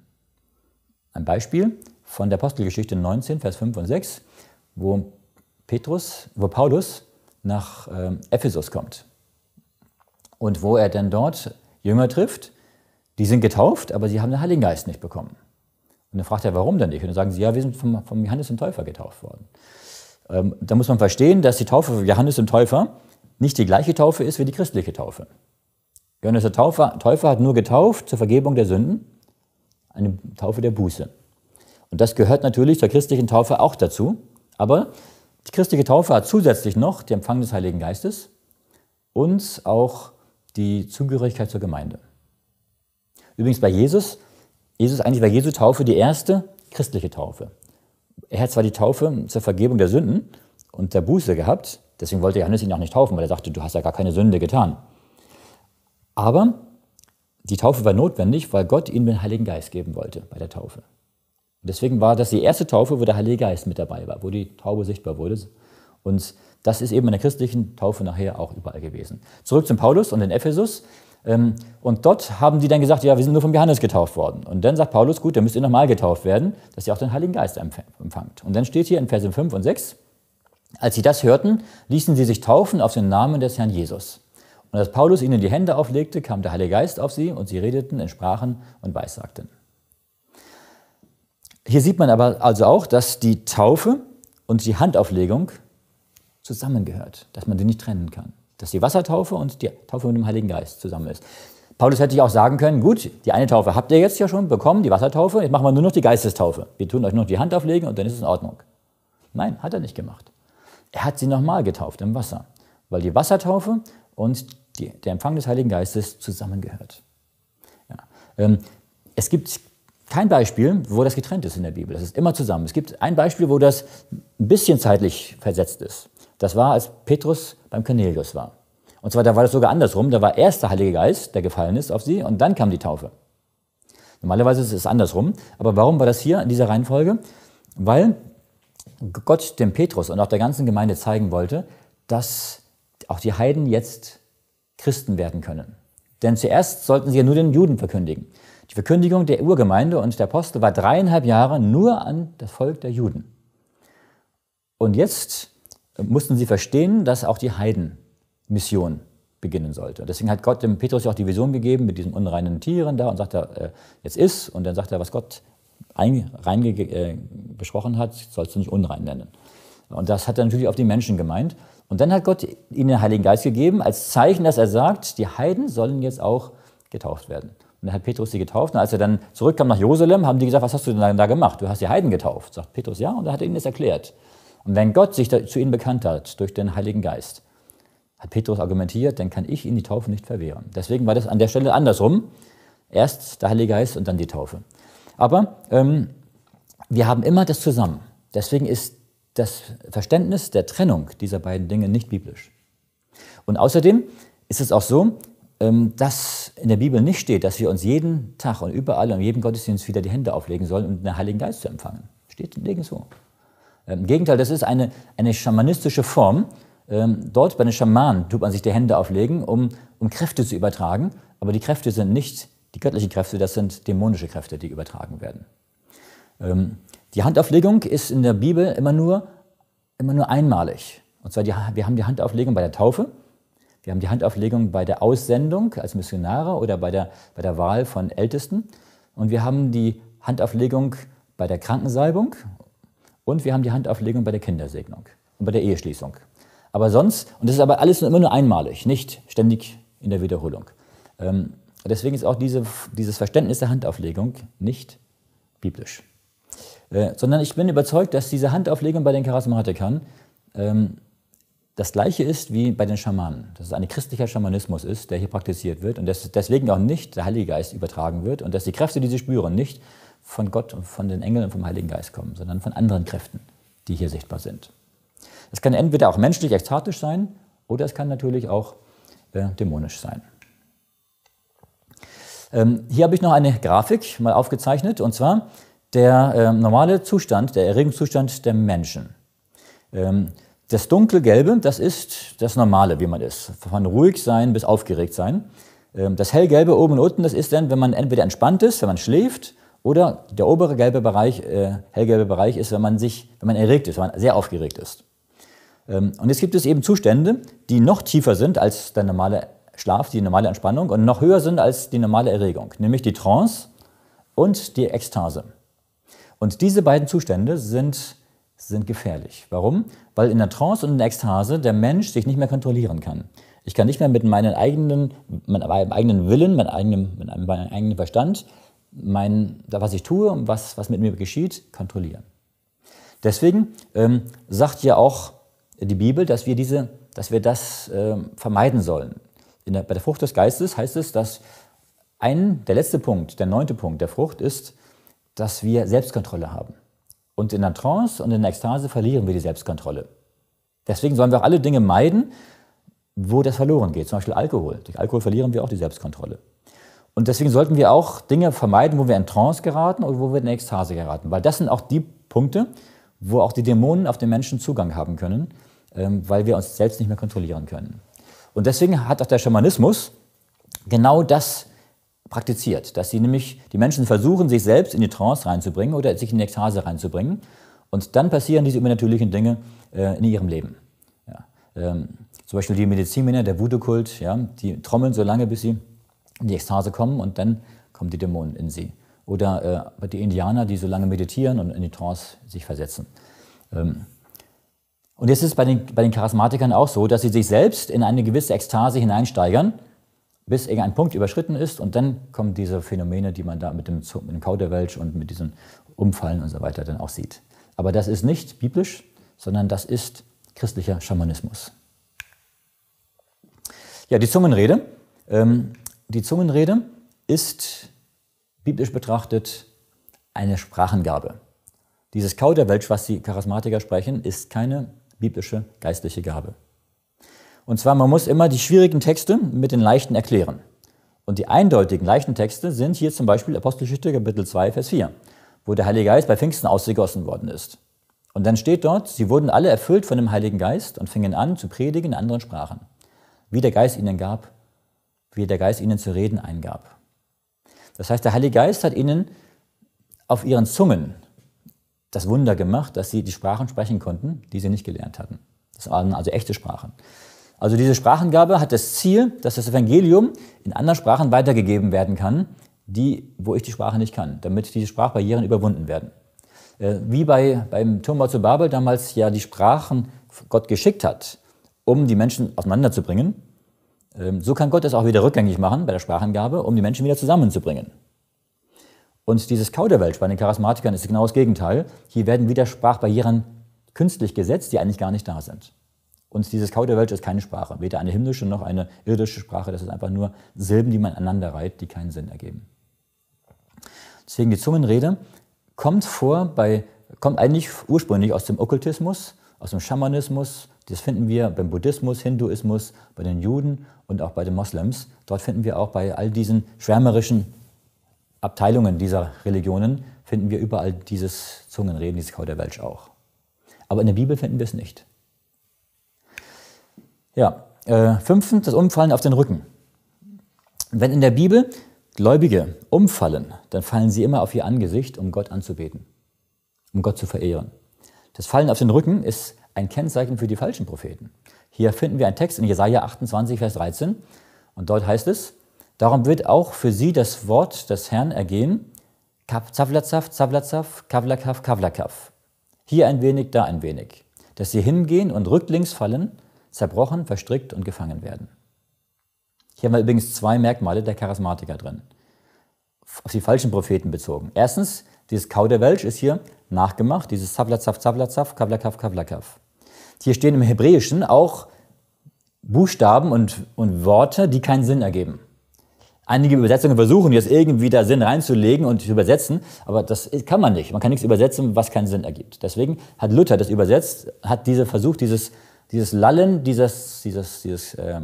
ein Beispiel von der Apostelgeschichte 19, Vers 5 und 6, wo, Petrus, wo Paulus nach ähm, Ephesus kommt und wo er dann dort Jünger trifft, die sind getauft, aber sie haben den Heiligen Geist nicht bekommen. Und dann fragt er, warum denn nicht? Und dann sagen sie, ja, wir sind vom, vom Johannes dem Täufer getauft worden. Ähm, da muss man verstehen, dass die Taufe von Johannes dem Täufer nicht die gleiche Taufe ist wie die christliche Taufe. Johannes der Taufer, Täufer hat nur getauft zur Vergebung der Sünden, eine Taufe der Buße. Und das gehört natürlich zur christlichen Taufe auch dazu, aber die christliche Taufe hat zusätzlich noch den Empfang des Heiligen Geistes und auch die Zugehörigkeit zur Gemeinde. Übrigens bei Jesus, Jesus eigentlich war Jesu Taufe die erste christliche Taufe. Er hat zwar die Taufe zur Vergebung der Sünden und der Buße gehabt, Deswegen wollte Johannes ihn auch nicht taufen, weil er sagte, du hast ja gar keine Sünde getan. Aber die Taufe war notwendig, weil Gott ihm den Heiligen Geist geben wollte bei der Taufe. Und deswegen war das die erste Taufe, wo der Heilige Geist mit dabei war, wo die Taube sichtbar wurde. Und das ist eben in der christlichen Taufe nachher auch überall gewesen. Zurück zum Paulus und in Ephesus. Ähm, und dort haben die dann gesagt, ja, wir sind nur vom Johannes getauft worden. Und dann sagt Paulus, gut, dann müsst ihr nochmal getauft werden, dass ihr auch den Heiligen Geist empfangt. Und dann steht hier in Versen 5 und 6, als sie das hörten, ließen sie sich taufen auf den Namen des Herrn Jesus. Und als Paulus ihnen die Hände auflegte, kam der Heilige Geist auf sie und sie redeten in Sprachen und weissagten. Hier sieht man aber also auch, dass die Taufe und die Handauflegung zusammengehört, dass man sie nicht trennen kann. Dass die Wassertaufe und die Taufe mit dem Heiligen Geist zusammen ist. Paulus hätte ja auch sagen können, gut, die eine Taufe habt ihr jetzt ja schon bekommen, die Wassertaufe, jetzt machen wir nur noch die Geistestaufe. Wir tun euch noch die Hand auflegen und dann ist es in Ordnung. Nein, hat er nicht gemacht er hat sie nochmal getauft im Wasser, weil die Wassertaufe und die, der Empfang des Heiligen Geistes zusammengehört. Ja. Ähm, es gibt kein Beispiel, wo das getrennt ist in der Bibel. Das ist immer zusammen. Es gibt ein Beispiel, wo das ein bisschen zeitlich versetzt ist. Das war, als Petrus beim Cornelius war. Und zwar, da war das sogar andersrum. Da war erst der Heilige Geist, der gefallen ist auf sie, und dann kam die Taufe. Normalerweise ist es andersrum. Aber warum war das hier in dieser Reihenfolge? Weil Gott dem Petrus und auch der ganzen Gemeinde zeigen wollte, dass auch die Heiden jetzt Christen werden können. Denn zuerst sollten sie ja nur den Juden verkündigen. Die Verkündigung der Urgemeinde und der Apostel war dreieinhalb Jahre nur an das Volk der Juden. Und jetzt äh, mussten sie verstehen, dass auch die Heidenmission beginnen sollte. Deswegen hat Gott dem Petrus ja auch die Vision gegeben mit diesen unreinen Tieren da und sagt er, äh, jetzt ist. Und dann sagt er, was Gott ein, rein äh, besprochen hat, sollst du nicht unrein nennen. Und das hat er natürlich auf die Menschen gemeint. Und dann hat Gott ihnen den Heiligen Geist gegeben, als Zeichen, dass er sagt, die Heiden sollen jetzt auch getauft werden. Und dann hat Petrus sie getauft. Und als er dann zurückkam nach Jerusalem, haben die gesagt, was hast du denn da gemacht? Du hast die Heiden getauft. Sagt Petrus, ja. Und dann hat er ihnen das erklärt. Und wenn Gott sich zu ihnen bekannt hat durch den Heiligen Geist, hat Petrus argumentiert, dann kann ich ihnen die Taufe nicht verwehren. Deswegen war das an der Stelle andersrum. Erst der Heilige Geist und dann die Taufe. Aber ähm, wir haben immer das zusammen. Deswegen ist das Verständnis der Trennung dieser beiden Dinge nicht biblisch. Und außerdem ist es auch so, ähm, dass in der Bibel nicht steht, dass wir uns jeden Tag und überall und jedem Gottesdienst wieder die Hände auflegen sollen, um den Heiligen Geist zu empfangen. Steht nirgendwo. Ähm, Im Gegenteil, das ist eine, eine schamanistische Form. Ähm, dort bei den Schamanen tut man sich die Hände auflegen, um, um Kräfte zu übertragen, aber die Kräfte sind nicht die göttlichen Kräfte, das sind dämonische Kräfte, die übertragen werden. Ähm, die Handauflegung ist in der Bibel immer nur, immer nur einmalig. Und zwar, die, wir haben die Handauflegung bei der Taufe, wir haben die Handauflegung bei der Aussendung als Missionare oder bei der, bei der Wahl von Ältesten. Und wir haben die Handauflegung bei der Krankensalbung und wir haben die Handauflegung bei der Kindersegnung und bei der Eheschließung. Aber sonst, und das ist aber alles immer nur einmalig, nicht ständig in der Wiederholung. Ähm, deswegen ist auch diese, dieses Verständnis der Handauflegung nicht biblisch. Äh, sondern ich bin überzeugt, dass diese Handauflegung bei den Charismatikern ähm, das gleiche ist wie bei den Schamanen. Dass es ein christlicher Schamanismus ist, der hier praktiziert wird und dass deswegen auch nicht der Heilige Geist übertragen wird und dass die Kräfte, die sie spüren, nicht von Gott und von den Engeln und vom Heiligen Geist kommen, sondern von anderen Kräften, die hier sichtbar sind. Es kann entweder auch menschlich, ekstatisch sein oder es kann natürlich auch äh, dämonisch sein. Ähm, hier habe ich noch eine Grafik mal aufgezeichnet und zwar der äh, normale Zustand, der Erregungszustand der Menschen. Ähm, das dunkelgelbe, das ist das Normale, wie man ist. Von ruhig sein bis aufgeregt sein. Ähm, das hellgelbe oben und unten, das ist dann, wenn man entweder entspannt ist, wenn man schläft, oder der obere gelbe Bereich, äh, hellgelbe Bereich ist, wenn man sich, wenn man erregt ist, wenn man sehr aufgeregt ist. Ähm, und jetzt gibt es eben Zustände, die noch tiefer sind als der normale Schlaf, die normale Entspannung, und noch höher sind als die normale Erregung, nämlich die Trance und die Ekstase. Und diese beiden Zustände sind, sind gefährlich. Warum? Weil in der Trance und in der Ekstase der Mensch sich nicht mehr kontrollieren kann. Ich kann nicht mehr mit meinem eigenen, meinem eigenen Willen, meinem eigenen, mit meinem eigenen Verstand, mein, was ich tue und was, was mit mir geschieht, kontrollieren. Deswegen ähm, sagt ja auch die Bibel, dass wir, diese, dass wir das äh, vermeiden sollen der, bei der Frucht des Geistes heißt es, dass ein, der letzte Punkt, der neunte Punkt der Frucht ist, dass wir Selbstkontrolle haben. Und in der Trance und in der Ekstase verlieren wir die Selbstkontrolle. Deswegen sollen wir auch alle Dinge meiden, wo das verloren geht, zum Beispiel Alkohol. Durch Alkohol verlieren wir auch die Selbstkontrolle. Und deswegen sollten wir auch Dinge vermeiden, wo wir in Trance geraten oder wo wir in Ekstase geraten, weil das sind auch die Punkte, wo auch die Dämonen auf den Menschen Zugang haben können, ähm, weil wir uns selbst nicht mehr kontrollieren können. Und deswegen hat auch der Schamanismus genau das praktiziert, dass sie nämlich die Menschen versuchen, sich selbst in die Trance reinzubringen oder sich in die Ekstase reinzubringen. Und dann passieren diese übernatürlichen Dinge äh, in ihrem Leben. Ja. Ähm, zum Beispiel die Medizinmänner, der Voodoo-Kult, ja, die trommeln so lange, bis sie in die Ekstase kommen und dann kommen die Dämonen in sie. Oder äh, die Indianer, die so lange meditieren und in die Trance sich versetzen. Ähm, und jetzt ist es bei den, bei den Charismatikern auch so, dass sie sich selbst in eine gewisse Ekstase hineinsteigern, bis irgendein Punkt überschritten ist und dann kommen diese Phänomene, die man da mit dem, mit dem Kauderwelsch und mit diesen Umfallen und so weiter dann auch sieht. Aber das ist nicht biblisch, sondern das ist christlicher Schamanismus. Ja, die Zungenrede. Ähm, die Zungenrede ist biblisch betrachtet eine Sprachengabe. Dieses Kauderwelsch, was die Charismatiker sprechen, ist keine biblische geistliche Gabe. Und zwar, man muss immer die schwierigen Texte mit den leichten erklären. Und die eindeutigen, leichten Texte sind hier zum Beispiel Apostelgeschichte Kapitel 2, Vers 4, wo der Heilige Geist bei Pfingsten ausgegossen worden ist. Und dann steht dort, sie wurden alle erfüllt von dem Heiligen Geist und fingen an zu predigen in anderen Sprachen, wie der Geist ihnen gab, wie der Geist ihnen zu reden eingab. Das heißt, der Heilige Geist hat ihnen auf ihren Zungen das Wunder gemacht, dass sie die Sprachen sprechen konnten, die sie nicht gelernt hatten. Das waren also echte Sprachen. Also diese Sprachengabe hat das Ziel, dass das Evangelium in anderen Sprachen weitergegeben werden kann, die, wo ich die Sprache nicht kann, damit diese Sprachbarrieren überwunden werden. Äh, wie bei, beim Turmbau zu Babel damals ja die Sprachen Gott geschickt hat, um die Menschen auseinanderzubringen, ähm, so kann Gott das auch wieder rückgängig machen bei der Sprachengabe, um die Menschen wieder zusammenzubringen. Und dieses Kauderwelsch bei den Charismatikern ist genau das Gegenteil. Hier werden wieder Sprachbarrieren künstlich gesetzt, die eigentlich gar nicht da sind. Und dieses Kauderwelsch ist keine Sprache, weder eine himmlische noch eine irdische Sprache. Das ist einfach nur Silben, die man aneinander reiht, die keinen Sinn ergeben. Deswegen die Zungenrede kommt vor bei, kommt eigentlich ursprünglich aus dem Okkultismus, aus dem Schamanismus. Das finden wir beim Buddhismus, Hinduismus, bei den Juden und auch bei den Moslems. Dort finden wir auch bei all diesen schwärmerischen Abteilungen dieser Religionen finden wir überall dieses Zungenreden, dieses Kauderwelsch auch. Aber in der Bibel finden wir es nicht. Ja, äh, fünftens, das Umfallen auf den Rücken. Wenn in der Bibel Gläubige umfallen, dann fallen sie immer auf ihr Angesicht, um Gott anzubeten, um Gott zu verehren. Das Fallen auf den Rücken ist ein Kennzeichen für die falschen Propheten. Hier finden wir einen Text in Jesaja 28, Vers 13. Und dort heißt es, Darum wird auch für sie das Wort des Herrn ergehen, Zavlazav, Zavlazav, Kavlakav, Kavlakav. Hier ein wenig, da ein wenig, dass sie hingehen und rücklings fallen, zerbrochen, verstrickt und gefangen werden. Hier haben wir übrigens zwei Merkmale der Charismatiker drin, auf die falschen Propheten bezogen. Erstens, dieses Kauderwelsch ist hier nachgemacht, dieses Zavlazav, Zavlazav, Kavlakav, Kavlakav. Hier stehen im Hebräischen auch Buchstaben und, und Worte, die keinen Sinn ergeben einige Übersetzungen versuchen jetzt irgendwie da Sinn reinzulegen und zu übersetzen, aber das kann man nicht. Man kann nichts übersetzen, was keinen Sinn ergibt. Deswegen hat Luther das übersetzt, hat diese versucht, dieses, dieses Lallen, dieses, dieses, dieses äh,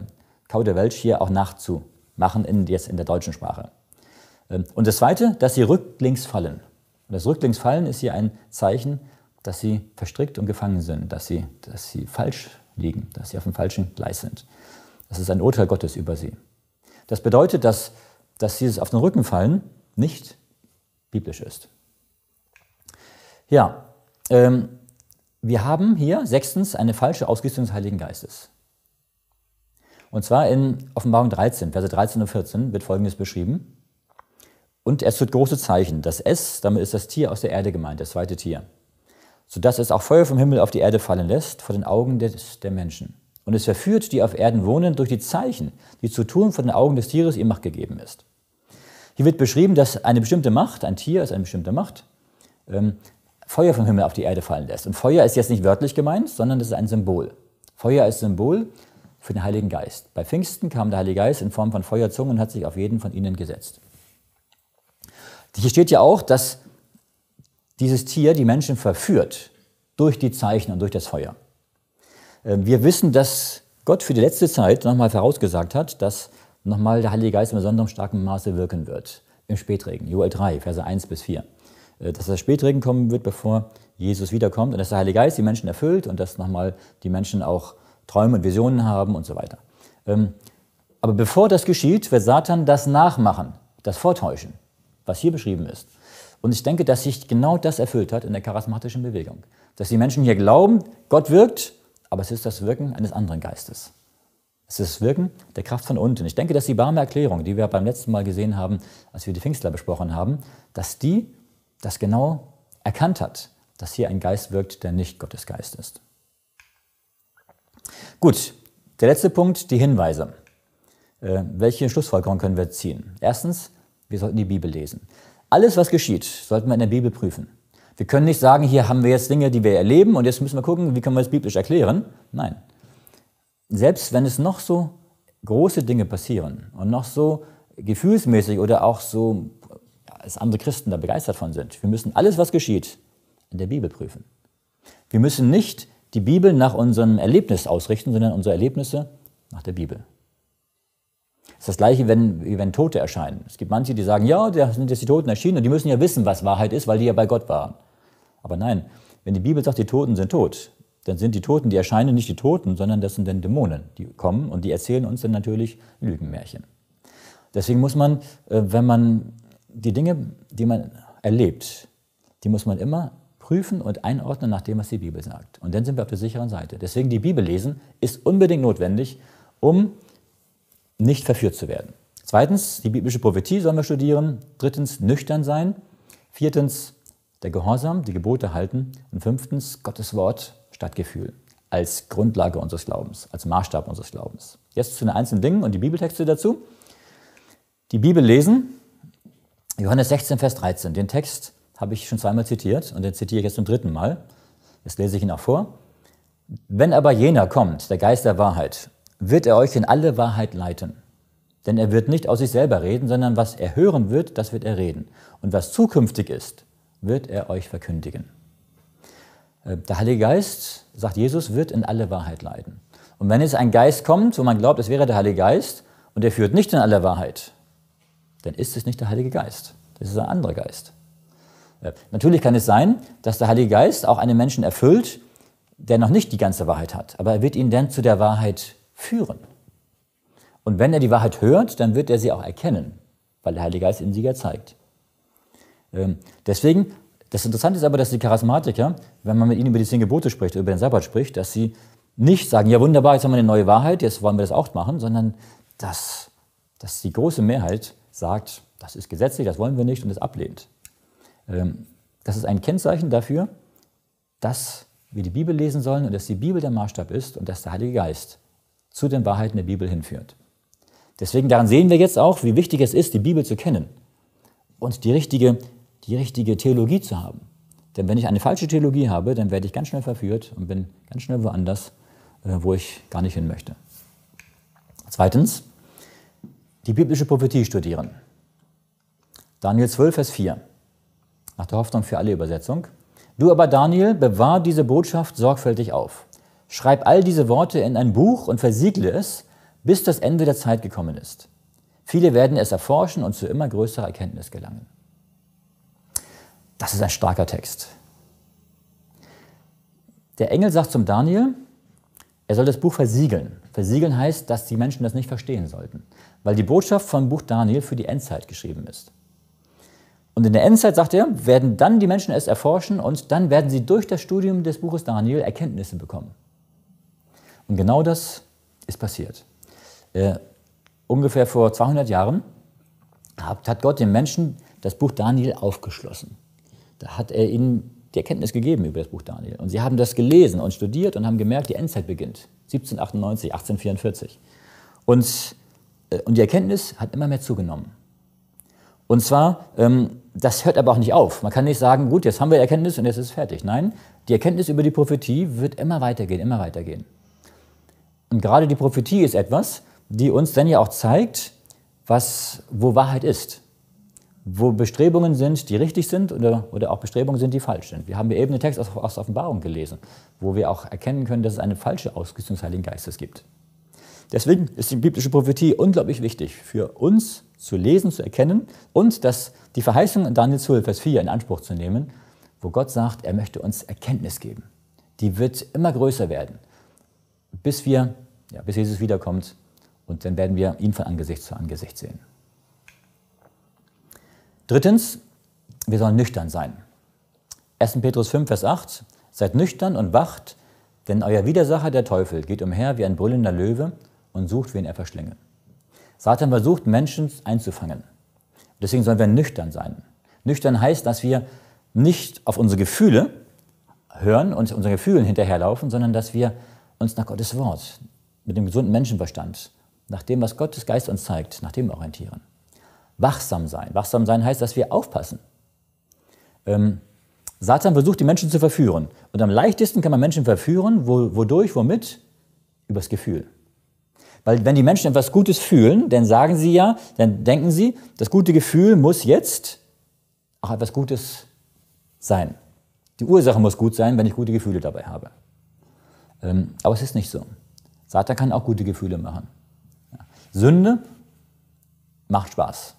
Kauderwelsch hier auch nachzumachen, in, jetzt in der deutschen Sprache. Ähm, und das Zweite, dass sie rücklings fallen. Und das Rücklingsfallen ist hier ein Zeichen, dass sie verstrickt und gefangen sind, dass sie, dass sie falsch liegen, dass sie auf dem falschen Gleis sind. Das ist ein Urteil Gottes über sie. Das bedeutet, dass, dass dieses auf den Rücken fallen nicht biblisch ist. Ja, ähm, wir haben hier sechstens eine falsche Ausgießung des Heiligen Geistes. Und zwar in Offenbarung 13, Verse 13 und 14 wird Folgendes beschrieben. Und es tut große Zeichen. Das S, damit ist das Tier aus der Erde gemeint, das zweite Tier. Sodass es auch Feuer vom Himmel auf die Erde fallen lässt, vor den Augen des, der Menschen. Und es verführt die auf Erden wohnen durch die Zeichen, die zu tun von den Augen des Tieres ihr Macht gegeben ist. Hier wird beschrieben, dass eine bestimmte Macht, ein Tier ist eine bestimmte Macht, ähm, Feuer vom Himmel auf die Erde fallen lässt. Und Feuer ist jetzt nicht wörtlich gemeint, sondern das ist ein Symbol. Feuer ist Symbol für den Heiligen Geist. Bei Pfingsten kam der Heilige Geist in Form von Feuerzungen und hat sich auf jeden von ihnen gesetzt. Hier steht ja auch, dass dieses Tier die Menschen verführt durch die Zeichen und durch das Feuer. Ähm, wir wissen, dass Gott für die letzte Zeit nochmal vorausgesagt hat, dass nochmal der Heilige Geist in besonderem starken Maße wirken wird. Im Spätregen, Joel 3, Verse 1 bis 4. Äh, dass das Spätregen kommen wird, bevor Jesus wiederkommt und dass der Heilige Geist die Menschen erfüllt und dass nochmal die Menschen auch Träume und Visionen haben und so weiter. Ähm, aber bevor das geschieht, wird Satan das nachmachen, das Vortäuschen, was hier beschrieben ist. Und ich denke, dass sich genau das erfüllt hat in der charismatischen Bewegung. Dass die Menschen hier glauben, Gott wirkt, aber es ist das Wirken eines anderen Geistes. Es ist das Wirken der Kraft von unten. Ich denke, dass die warme Erklärung, die wir beim letzten Mal gesehen haben, als wir die Pfingstler besprochen haben, dass die das genau erkannt hat, dass hier ein Geist wirkt, der nicht Gottes Geist ist. Gut, der letzte Punkt, die Hinweise. Äh, welche Schlussfolgerungen können wir ziehen? Erstens, wir sollten die Bibel lesen. Alles, was geschieht, sollten wir in der Bibel prüfen. Wir können nicht sagen, hier haben wir jetzt Dinge, die wir erleben und jetzt müssen wir gucken, wie können wir es biblisch erklären. Nein. Selbst wenn es noch so große Dinge passieren und noch so gefühlsmäßig oder auch so, dass andere Christen da begeistert von sind, wir müssen alles, was geschieht, in der Bibel prüfen. Wir müssen nicht die Bibel nach unserem Erlebnis ausrichten, sondern unsere Erlebnisse nach der Bibel. Es ist das Gleiche, wenn, wenn Tote erscheinen. Es gibt manche, die sagen, ja, da sind jetzt die Toten erschienen und die müssen ja wissen, was Wahrheit ist, weil die ja bei Gott waren. Aber nein, wenn die Bibel sagt, die Toten sind tot, dann sind die Toten, die erscheinen nicht die Toten, sondern das sind dann Dämonen, die kommen und die erzählen uns dann natürlich Lügenmärchen. Deswegen muss man, äh, wenn man die Dinge, die man erlebt, die muss man immer prüfen und einordnen nach dem, was die Bibel sagt. Und dann sind wir auf der sicheren Seite. Deswegen die Bibel lesen ist unbedingt notwendig, um nicht verführt zu werden. Zweitens, die biblische Prophetie sollen wir studieren. Drittens, nüchtern sein. Viertens, der Gehorsam, die Gebote halten und fünftens Gottes Wort statt Gefühl als Grundlage unseres Glaubens, als Maßstab unseres Glaubens. Jetzt zu den einzelnen Dingen und die Bibeltexte dazu. Die Bibel lesen, Johannes 16, Vers 13. Den Text habe ich schon zweimal zitiert und den zitiere ich jetzt zum dritten Mal. Jetzt lese ich ihn auch vor. Wenn aber jener kommt, der Geist der Wahrheit, wird er euch in alle Wahrheit leiten. Denn er wird nicht aus sich selber reden, sondern was er hören wird, das wird er reden. Und was zukünftig ist, wird er euch verkündigen. Äh, der Heilige Geist, sagt Jesus, wird in alle Wahrheit leiden. Und wenn jetzt ein Geist kommt, wo man glaubt, es wäre der Heilige Geist, und er führt nicht in alle Wahrheit, dann ist es nicht der Heilige Geist. Das ist ein anderer Geist. Äh, natürlich kann es sein, dass der Heilige Geist auch einen Menschen erfüllt, der noch nicht die ganze Wahrheit hat, aber er wird ihn dann zu der Wahrheit führen. Und wenn er die Wahrheit hört, dann wird er sie auch erkennen, weil der Heilige Geist ihn sie ja zeigt. Ähm, deswegen, das Interessante ist aber, dass die Charismatiker, wenn man mit ihnen über die zehn Gebote spricht, über den Sabbat spricht, dass sie nicht sagen, ja wunderbar, jetzt haben wir eine neue Wahrheit, jetzt wollen wir das auch machen, sondern dass, dass die große Mehrheit sagt, das ist gesetzlich, das wollen wir nicht und es ablehnt. Ähm, das ist ein Kennzeichen dafür, dass wir die Bibel lesen sollen und dass die Bibel der Maßstab ist und dass der Heilige Geist zu den Wahrheiten der Bibel hinführt. Deswegen daran sehen wir jetzt auch, wie wichtig es ist, die Bibel zu kennen und die richtige die richtige Theologie zu haben. Denn wenn ich eine falsche Theologie habe, dann werde ich ganz schnell verführt und bin ganz schnell woanders, äh, wo ich gar nicht hin möchte. Zweitens, die biblische Prophetie studieren. Daniel 12, Vers 4, nach der Hoffnung für alle Übersetzung. Du aber, Daniel, bewahr diese Botschaft sorgfältig auf. Schreib all diese Worte in ein Buch und versiegle es, bis das Ende der Zeit gekommen ist. Viele werden es erforschen und zu immer größerer Erkenntnis gelangen. Das ist ein starker Text. Der Engel sagt zum Daniel, er soll das Buch versiegeln. Versiegeln heißt, dass die Menschen das nicht verstehen sollten, weil die Botschaft vom Buch Daniel für die Endzeit geschrieben ist. Und in der Endzeit, sagt er, werden dann die Menschen es erforschen und dann werden sie durch das Studium des Buches Daniel Erkenntnisse bekommen. Und genau das ist passiert. Äh, ungefähr vor 200 Jahren hat Gott den Menschen das Buch Daniel aufgeschlossen da hat er ihnen die Erkenntnis gegeben über das Buch Daniel. Und sie haben das gelesen und studiert und haben gemerkt, die Endzeit beginnt. 1798, 1844. Und, äh, und die Erkenntnis hat immer mehr zugenommen. Und zwar, ähm, das hört aber auch nicht auf. Man kann nicht sagen, gut, jetzt haben wir Erkenntnis und jetzt ist es fertig. Nein, die Erkenntnis über die Prophetie wird immer weitergehen, immer weitergehen. Und gerade die Prophetie ist etwas, die uns dann ja auch zeigt, was, wo Wahrheit ist wo Bestrebungen sind, die richtig sind oder, oder auch Bestrebungen sind, die falsch sind. Wir haben ja eben den Text aus, aus Offenbarung gelesen, wo wir auch erkennen können, dass es eine falsche Ausrüstung des Heiligen Geistes gibt. Deswegen ist die biblische Prophetie unglaublich wichtig für uns zu lesen, zu erkennen und dass die Verheißung in Daniel 12, Vers 4 in Anspruch zu nehmen, wo Gott sagt, er möchte uns Erkenntnis geben. Die wird immer größer werden, bis wir, ja, bis Jesus wiederkommt und dann werden wir ihn von Angesicht zu Angesicht sehen. Drittens, wir sollen nüchtern sein. 1. Petrus 5, Vers 8, seid nüchtern und wacht, denn euer Widersacher, der Teufel, geht umher wie ein brüllender Löwe und sucht, wen er verschlinge. Satan versucht, Menschen einzufangen. Deswegen sollen wir nüchtern sein. Nüchtern heißt, dass wir nicht auf unsere Gefühle hören und unseren Gefühlen hinterherlaufen, sondern dass wir uns nach Gottes Wort, mit dem gesunden Menschenverstand, nach dem, was Gottes Geist uns zeigt, nach dem orientieren wachsam sein. Wachsam sein heißt, dass wir aufpassen. Ähm, Satan versucht, die Menschen zu verführen. Und am leichtesten kann man Menschen verführen, wo, wodurch, womit? Übers Gefühl. Weil wenn die Menschen etwas Gutes fühlen, dann sagen sie ja, dann denken sie, das gute Gefühl muss jetzt auch etwas Gutes sein. Die Ursache muss gut sein, wenn ich gute Gefühle dabei habe. Ähm, aber es ist nicht so. Satan kann auch gute Gefühle machen. Ja. Sünde macht Spaß.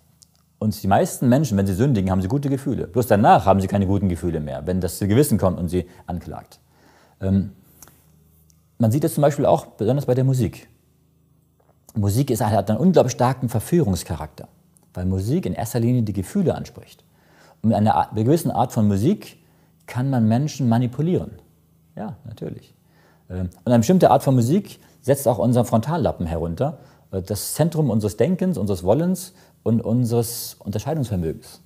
Und die meisten Menschen, wenn sie sündigen, haben sie gute Gefühle. Bloß danach haben sie keine guten Gefühle mehr, wenn das Gewissen kommt und sie anklagt. Ähm, man sieht das zum Beispiel auch besonders bei der Musik. Musik ist, hat einen unglaublich starken Verführungscharakter, weil Musik in erster Linie die Gefühle anspricht. Und mit einer, Art, einer gewissen Art von Musik kann man Menschen manipulieren. Ja, natürlich. Ähm, und eine bestimmte Art von Musik setzt auch unseren Frontallappen herunter. Äh, das Zentrum unseres Denkens, unseres Wollens, und unseres Unterscheidungsvermögens.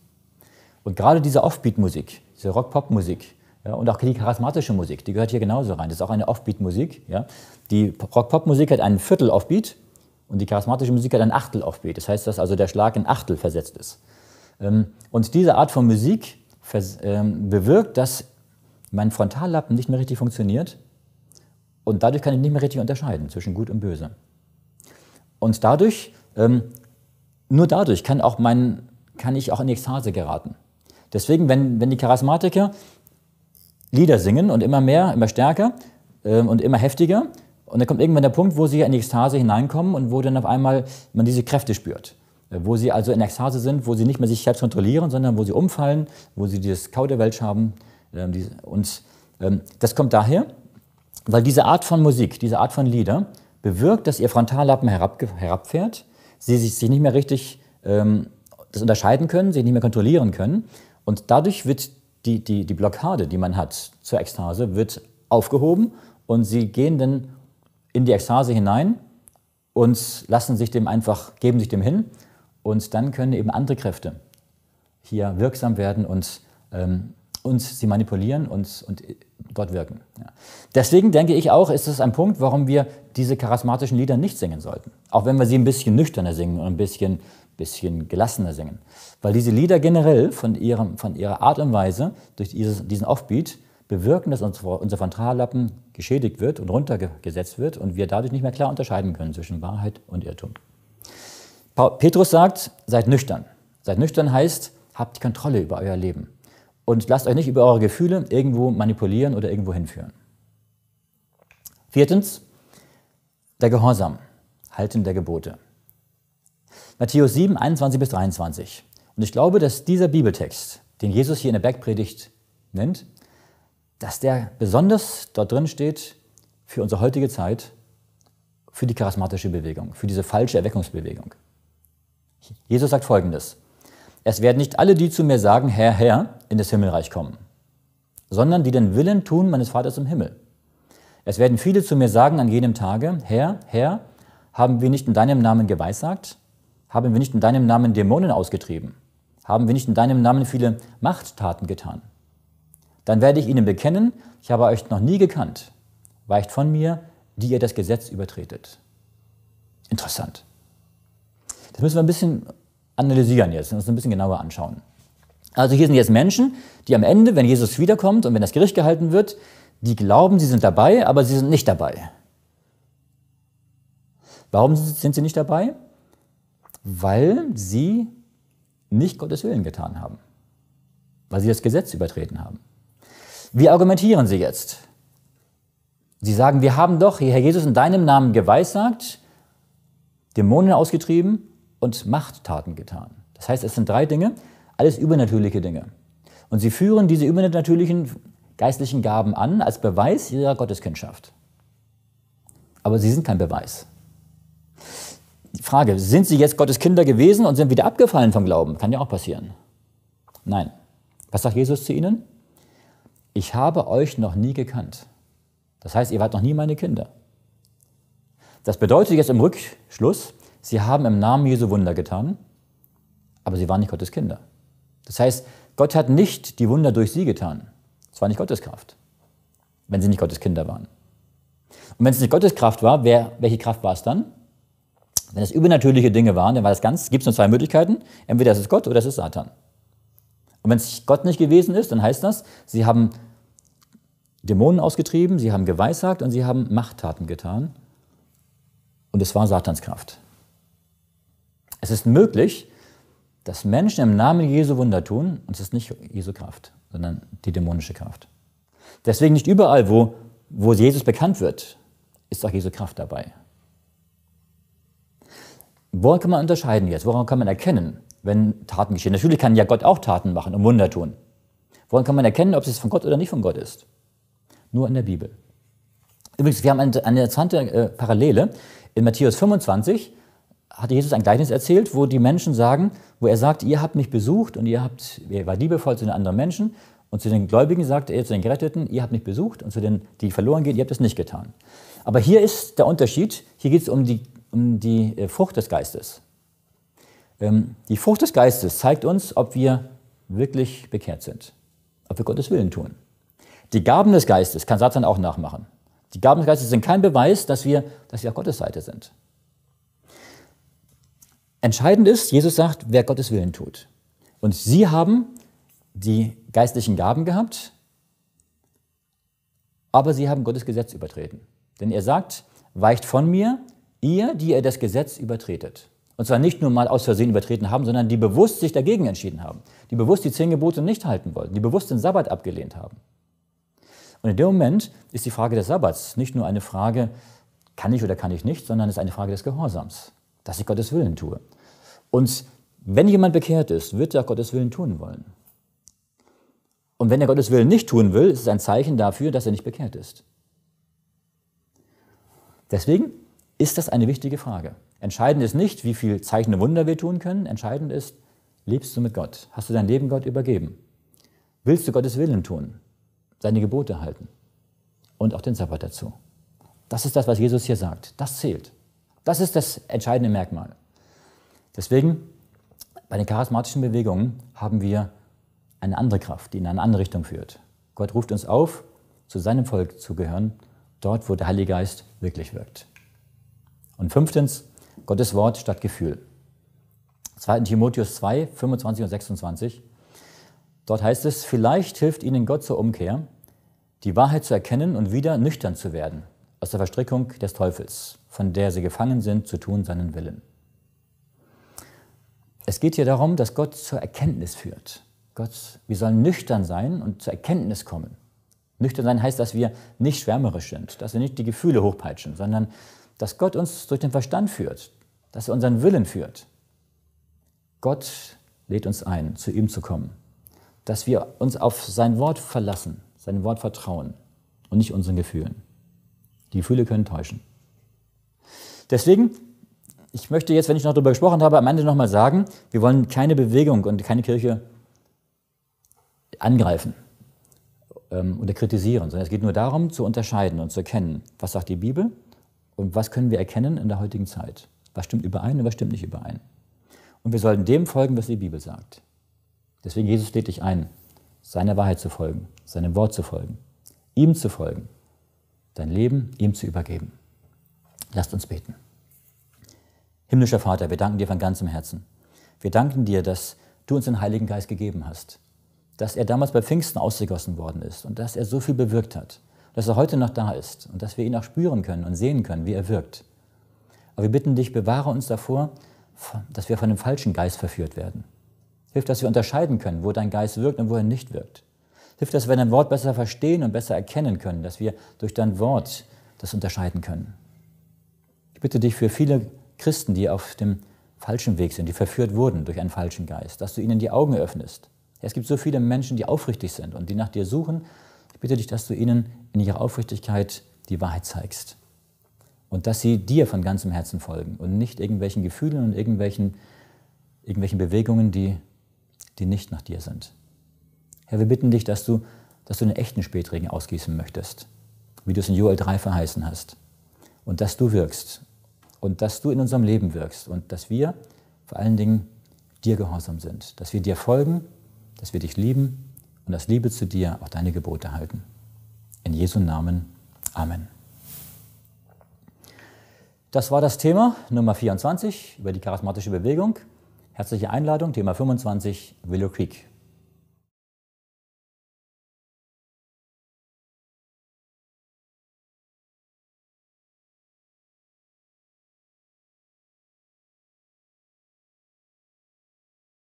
Und gerade diese Offbeat-Musik, diese Rock-Pop-Musik ja, und auch die charismatische Musik, die gehört hier genauso rein. Das ist auch eine Offbeat-Musik. Ja. Die Rock-Pop-Musik hat einen Viertel Offbeat und die charismatische Musik hat ein Achtel Offbeat. Das heißt, dass also der Schlag in Achtel versetzt ist. Ähm, und diese Art von Musik ähm, bewirkt, dass mein Frontallappen nicht mehr richtig funktioniert und dadurch kann ich nicht mehr richtig unterscheiden zwischen gut und böse. Und dadurch ähm, nur dadurch kann, auch mein, kann ich auch in Ekstase geraten. Deswegen, wenn, wenn die Charismatiker Lieder singen und immer mehr, immer stärker ähm, und immer heftiger, und dann kommt irgendwann der Punkt, wo sie in Ekstase hineinkommen und wo dann auf einmal man diese Kräfte spürt. Äh, wo sie also in Ekstase sind, wo sie nicht mehr sich selbst kontrollieren, sondern wo sie umfallen, wo sie dieses Kauderwelsch haben. Ähm, und ähm, das kommt daher, weil diese Art von Musik, diese Art von Lieder bewirkt, dass ihr Frontallappen herab, herabfährt sie sich, sich nicht mehr richtig ähm, das unterscheiden können, sich nicht mehr kontrollieren können. Und dadurch wird die, die, die Blockade, die man hat zur Ekstase, wird aufgehoben und sie gehen dann in die Ekstase hinein und lassen sich dem einfach, geben sich dem hin und dann können eben andere Kräfte hier wirksam werden und, ähm, und sie manipulieren und, und dort wirken. Ja. Deswegen denke ich auch, ist es ein Punkt, warum wir diese charismatischen Lieder nicht singen sollten. Auch wenn wir sie ein bisschen nüchterner singen und ein bisschen, bisschen gelassener singen. Weil diese Lieder generell von, ihrem, von ihrer Art und Weise durch dieses, diesen Offbeat bewirken, dass unser, unser Frontallappen geschädigt wird und runtergesetzt wird und wir dadurch nicht mehr klar unterscheiden können zwischen Wahrheit und Irrtum. Petrus sagt, seid nüchtern. Seid nüchtern heißt, habt die Kontrolle über euer Leben und lasst euch nicht über eure Gefühle irgendwo manipulieren oder irgendwo hinführen. Viertens, der Gehorsam, Halten der Gebote. Matthäus 7, 21 bis 23. Und ich glaube, dass dieser Bibeltext, den Jesus hier in der Bergpredigt nennt, dass der besonders dort drin steht für unsere heutige Zeit, für die charismatische Bewegung, für diese falsche Erweckungsbewegung. Jesus sagt Folgendes. Es werden nicht alle, die zu mir sagen, Herr, Herr, in das Himmelreich kommen, sondern die den Willen tun meines Vaters im Himmel. Es werden viele zu mir sagen an jenem Tage, Herr, Herr, haben wir nicht in deinem Namen geweissagt? Haben wir nicht in deinem Namen Dämonen ausgetrieben? Haben wir nicht in deinem Namen viele Machttaten getan? Dann werde ich ihnen bekennen, ich habe euch noch nie gekannt. Weicht von mir, die ihr das Gesetz übertretet. Interessant. Das müssen wir ein bisschen analysieren jetzt, uns ein bisschen genauer anschauen. Also hier sind jetzt Menschen, die am Ende, wenn Jesus wiederkommt und wenn das Gericht gehalten wird, die glauben, sie sind dabei, aber sie sind nicht dabei. Warum sind sie nicht dabei? Weil sie nicht Gottes Willen getan haben. Weil sie das Gesetz übertreten haben. Wie argumentieren sie jetzt? Sie sagen, wir haben doch, Herr Jesus, in deinem Namen geweissagt, Dämonen ausgetrieben und Machttaten getan. Das heißt, es sind drei Dinge, alles übernatürliche Dinge. Und sie führen diese übernatürlichen geistlichen Gaben an als Beweis ihrer Gotteskindschaft. Aber sie sind kein Beweis. Die Frage, sind sie jetzt Gottes Kinder gewesen und sind wieder abgefallen vom Glauben? Kann ja auch passieren. Nein. Was sagt Jesus zu ihnen? Ich habe euch noch nie gekannt. Das heißt, ihr wart noch nie meine Kinder. Das bedeutet jetzt im Rückschluss, sie haben im Namen Jesu Wunder getan, aber sie waren nicht Gottes Kinder. Das heißt, Gott hat nicht die Wunder durch sie getan. Es war nicht Gottes Kraft, wenn sie nicht Gottes Kinder waren. Und wenn es nicht Gottes Kraft war, wer, welche Kraft war es dann? Wenn es übernatürliche Dinge waren, dann war das ganz, gibt es nur zwei Möglichkeiten. Entweder es ist Gott oder es ist Satan. Und wenn es Gott nicht gewesen ist, dann heißt das, sie haben Dämonen ausgetrieben, sie haben geweissagt und sie haben Machttaten getan. Und es war Satans Kraft. Es ist möglich, dass Menschen im Namen Jesu Wunder tun und es ist nicht Jesu Kraft, sondern die dämonische Kraft. Deswegen nicht überall, wo, wo Jesus bekannt wird, ist auch Jesu Kraft dabei. Woran kann man unterscheiden jetzt? Woran kann man erkennen, wenn Taten geschehen? Natürlich kann ja Gott auch Taten machen und Wunder tun. Woran kann man erkennen, ob es von Gott oder nicht von Gott ist? Nur in der Bibel. Übrigens, wir haben eine, interessante äh, Parallele. In Matthäus 25 hat Jesus ein Gleichnis erzählt, wo die Menschen sagen, wo er sagt, ihr habt mich besucht und ihr habt, er war liebevoll zu den anderen Menschen und zu den Gläubigen sagt er zu den Geretteten, ihr habt mich besucht und zu den, die verloren gehen, ihr habt es nicht getan. Aber hier ist der Unterschied, hier geht es um die, um die äh, Frucht des Geistes. Ähm, die Frucht des Geistes zeigt uns, ob wir wirklich bekehrt sind, ob wir Gottes Willen tun. Die Gaben des Geistes kann Satan auch nachmachen. Die Gaben des Geistes sind kein Beweis, dass wir, dass wir auf Gottes Seite sind. Entscheidend ist, Jesus sagt, wer Gottes Willen tut. Und sie haben die geistlichen Gaben gehabt, aber sie haben Gottes Gesetz übertreten. Denn er sagt, weicht von mir, ihr, die ihr das Gesetz übertretet. Und zwar nicht nur mal aus Versehen übertreten haben, sondern die bewusst sich dagegen entschieden haben, die bewusst die zehn Gebote nicht halten wollten, die bewusst den Sabbat abgelehnt haben. Und in dem Moment ist die Frage des Sabbats nicht nur eine Frage, kann ich oder kann ich nicht, sondern es ist eine Frage des Gehorsams dass ich Gottes Willen tue. Und wenn jemand bekehrt ist, wird er Gottes Willen tun wollen. Und wenn er Gottes Willen nicht tun will, ist es ein Zeichen dafür, dass er nicht bekehrt ist. Deswegen ist das eine wichtige Frage. Entscheidend ist nicht, wie viel Zeichen und Wunder wir tun können. Entscheidend ist, lebst du mit Gott? Hast du dein Leben Gott übergeben? Willst du Gottes Willen tun? Seine Gebote halten? Und auch den Sabbat dazu. Das ist das, was Jesus hier sagt. Das zählt. Das ist das entscheidende Merkmal. Deswegen, bei den charismatischen Bewegungen haben wir eine andere Kraft, die in eine andere Richtung führt. Gott ruft uns auf, zu seinem Volk zu gehören, dort, wo der Heilige Geist wirklich wirkt. Und fünftens, Gottes Wort statt Gefühl. 2. Timotheus 2, 25 und 26. Dort heißt es, vielleicht hilft ihnen Gott zur Umkehr, die Wahrheit zu erkennen und wieder nüchtern zu werden aus der Verstrickung des Teufels, von der sie gefangen sind, zu tun seinen Willen. Es geht hier darum, dass Gott zur Erkenntnis führt. Gott, wir sollen nüchtern sein und zur Erkenntnis kommen. Nüchtern sein heißt, dass wir nicht schwärmerisch sind, dass wir nicht die Gefühle hochpeitschen, sondern dass Gott uns durch den Verstand führt, dass er unseren Willen führt. Gott lädt uns ein, zu ihm zu kommen, dass wir uns auf sein Wort verlassen, sein Wort vertrauen und nicht unseren Gefühlen. Die Gefühle können täuschen. Deswegen, ich möchte jetzt, wenn ich noch darüber gesprochen habe, am Ende nochmal sagen, wir wollen keine Bewegung und keine Kirche angreifen ähm, oder kritisieren, sondern es geht nur darum, zu unterscheiden und zu erkennen, was sagt die Bibel und was können wir erkennen in der heutigen Zeit. Was stimmt überein und was stimmt nicht überein. Und wir sollten dem folgen, was die Bibel sagt. Deswegen Jesus lädt dich ein, seiner Wahrheit zu folgen, seinem Wort zu folgen, ihm zu folgen dein Leben ihm zu übergeben. Lasst uns beten. Himmlischer Vater, wir danken dir von ganzem Herzen. Wir danken dir, dass du uns den Heiligen Geist gegeben hast, dass er damals bei Pfingsten ausgegossen worden ist und dass er so viel bewirkt hat, dass er heute noch da ist und dass wir ihn auch spüren können und sehen können, wie er wirkt. Aber wir bitten dich, bewahre uns davor, dass wir von dem falschen Geist verführt werden. Hilf, dass wir unterscheiden können, wo dein Geist wirkt und wo er nicht wirkt hilft dass wir dein Wort besser verstehen und besser erkennen können, dass wir durch dein Wort das unterscheiden können. Ich bitte dich für viele Christen, die auf dem falschen Weg sind, die verführt wurden durch einen falschen Geist, dass du ihnen die Augen öffnest. Es gibt so viele Menschen, die aufrichtig sind und die nach dir suchen. Ich bitte dich, dass du ihnen in ihrer Aufrichtigkeit die Wahrheit zeigst. Und dass sie dir von ganzem Herzen folgen und nicht irgendwelchen Gefühlen und irgendwelchen, irgendwelchen Bewegungen, die, die nicht nach dir sind. Herr, wir bitten dich, dass du, dass du einen echten Spätregen ausgießen möchtest, wie du es in Joel 3 verheißen hast. Und dass du wirkst und dass du in unserem Leben wirkst und dass wir vor allen Dingen dir gehorsam sind, dass wir dir folgen, dass wir dich lieben und dass Liebe zu dir auch deine Gebote halten. In Jesu Namen. Amen. Das war das Thema Nummer 24 über die charismatische Bewegung. Herzliche Einladung, Thema 25, Willow Creek.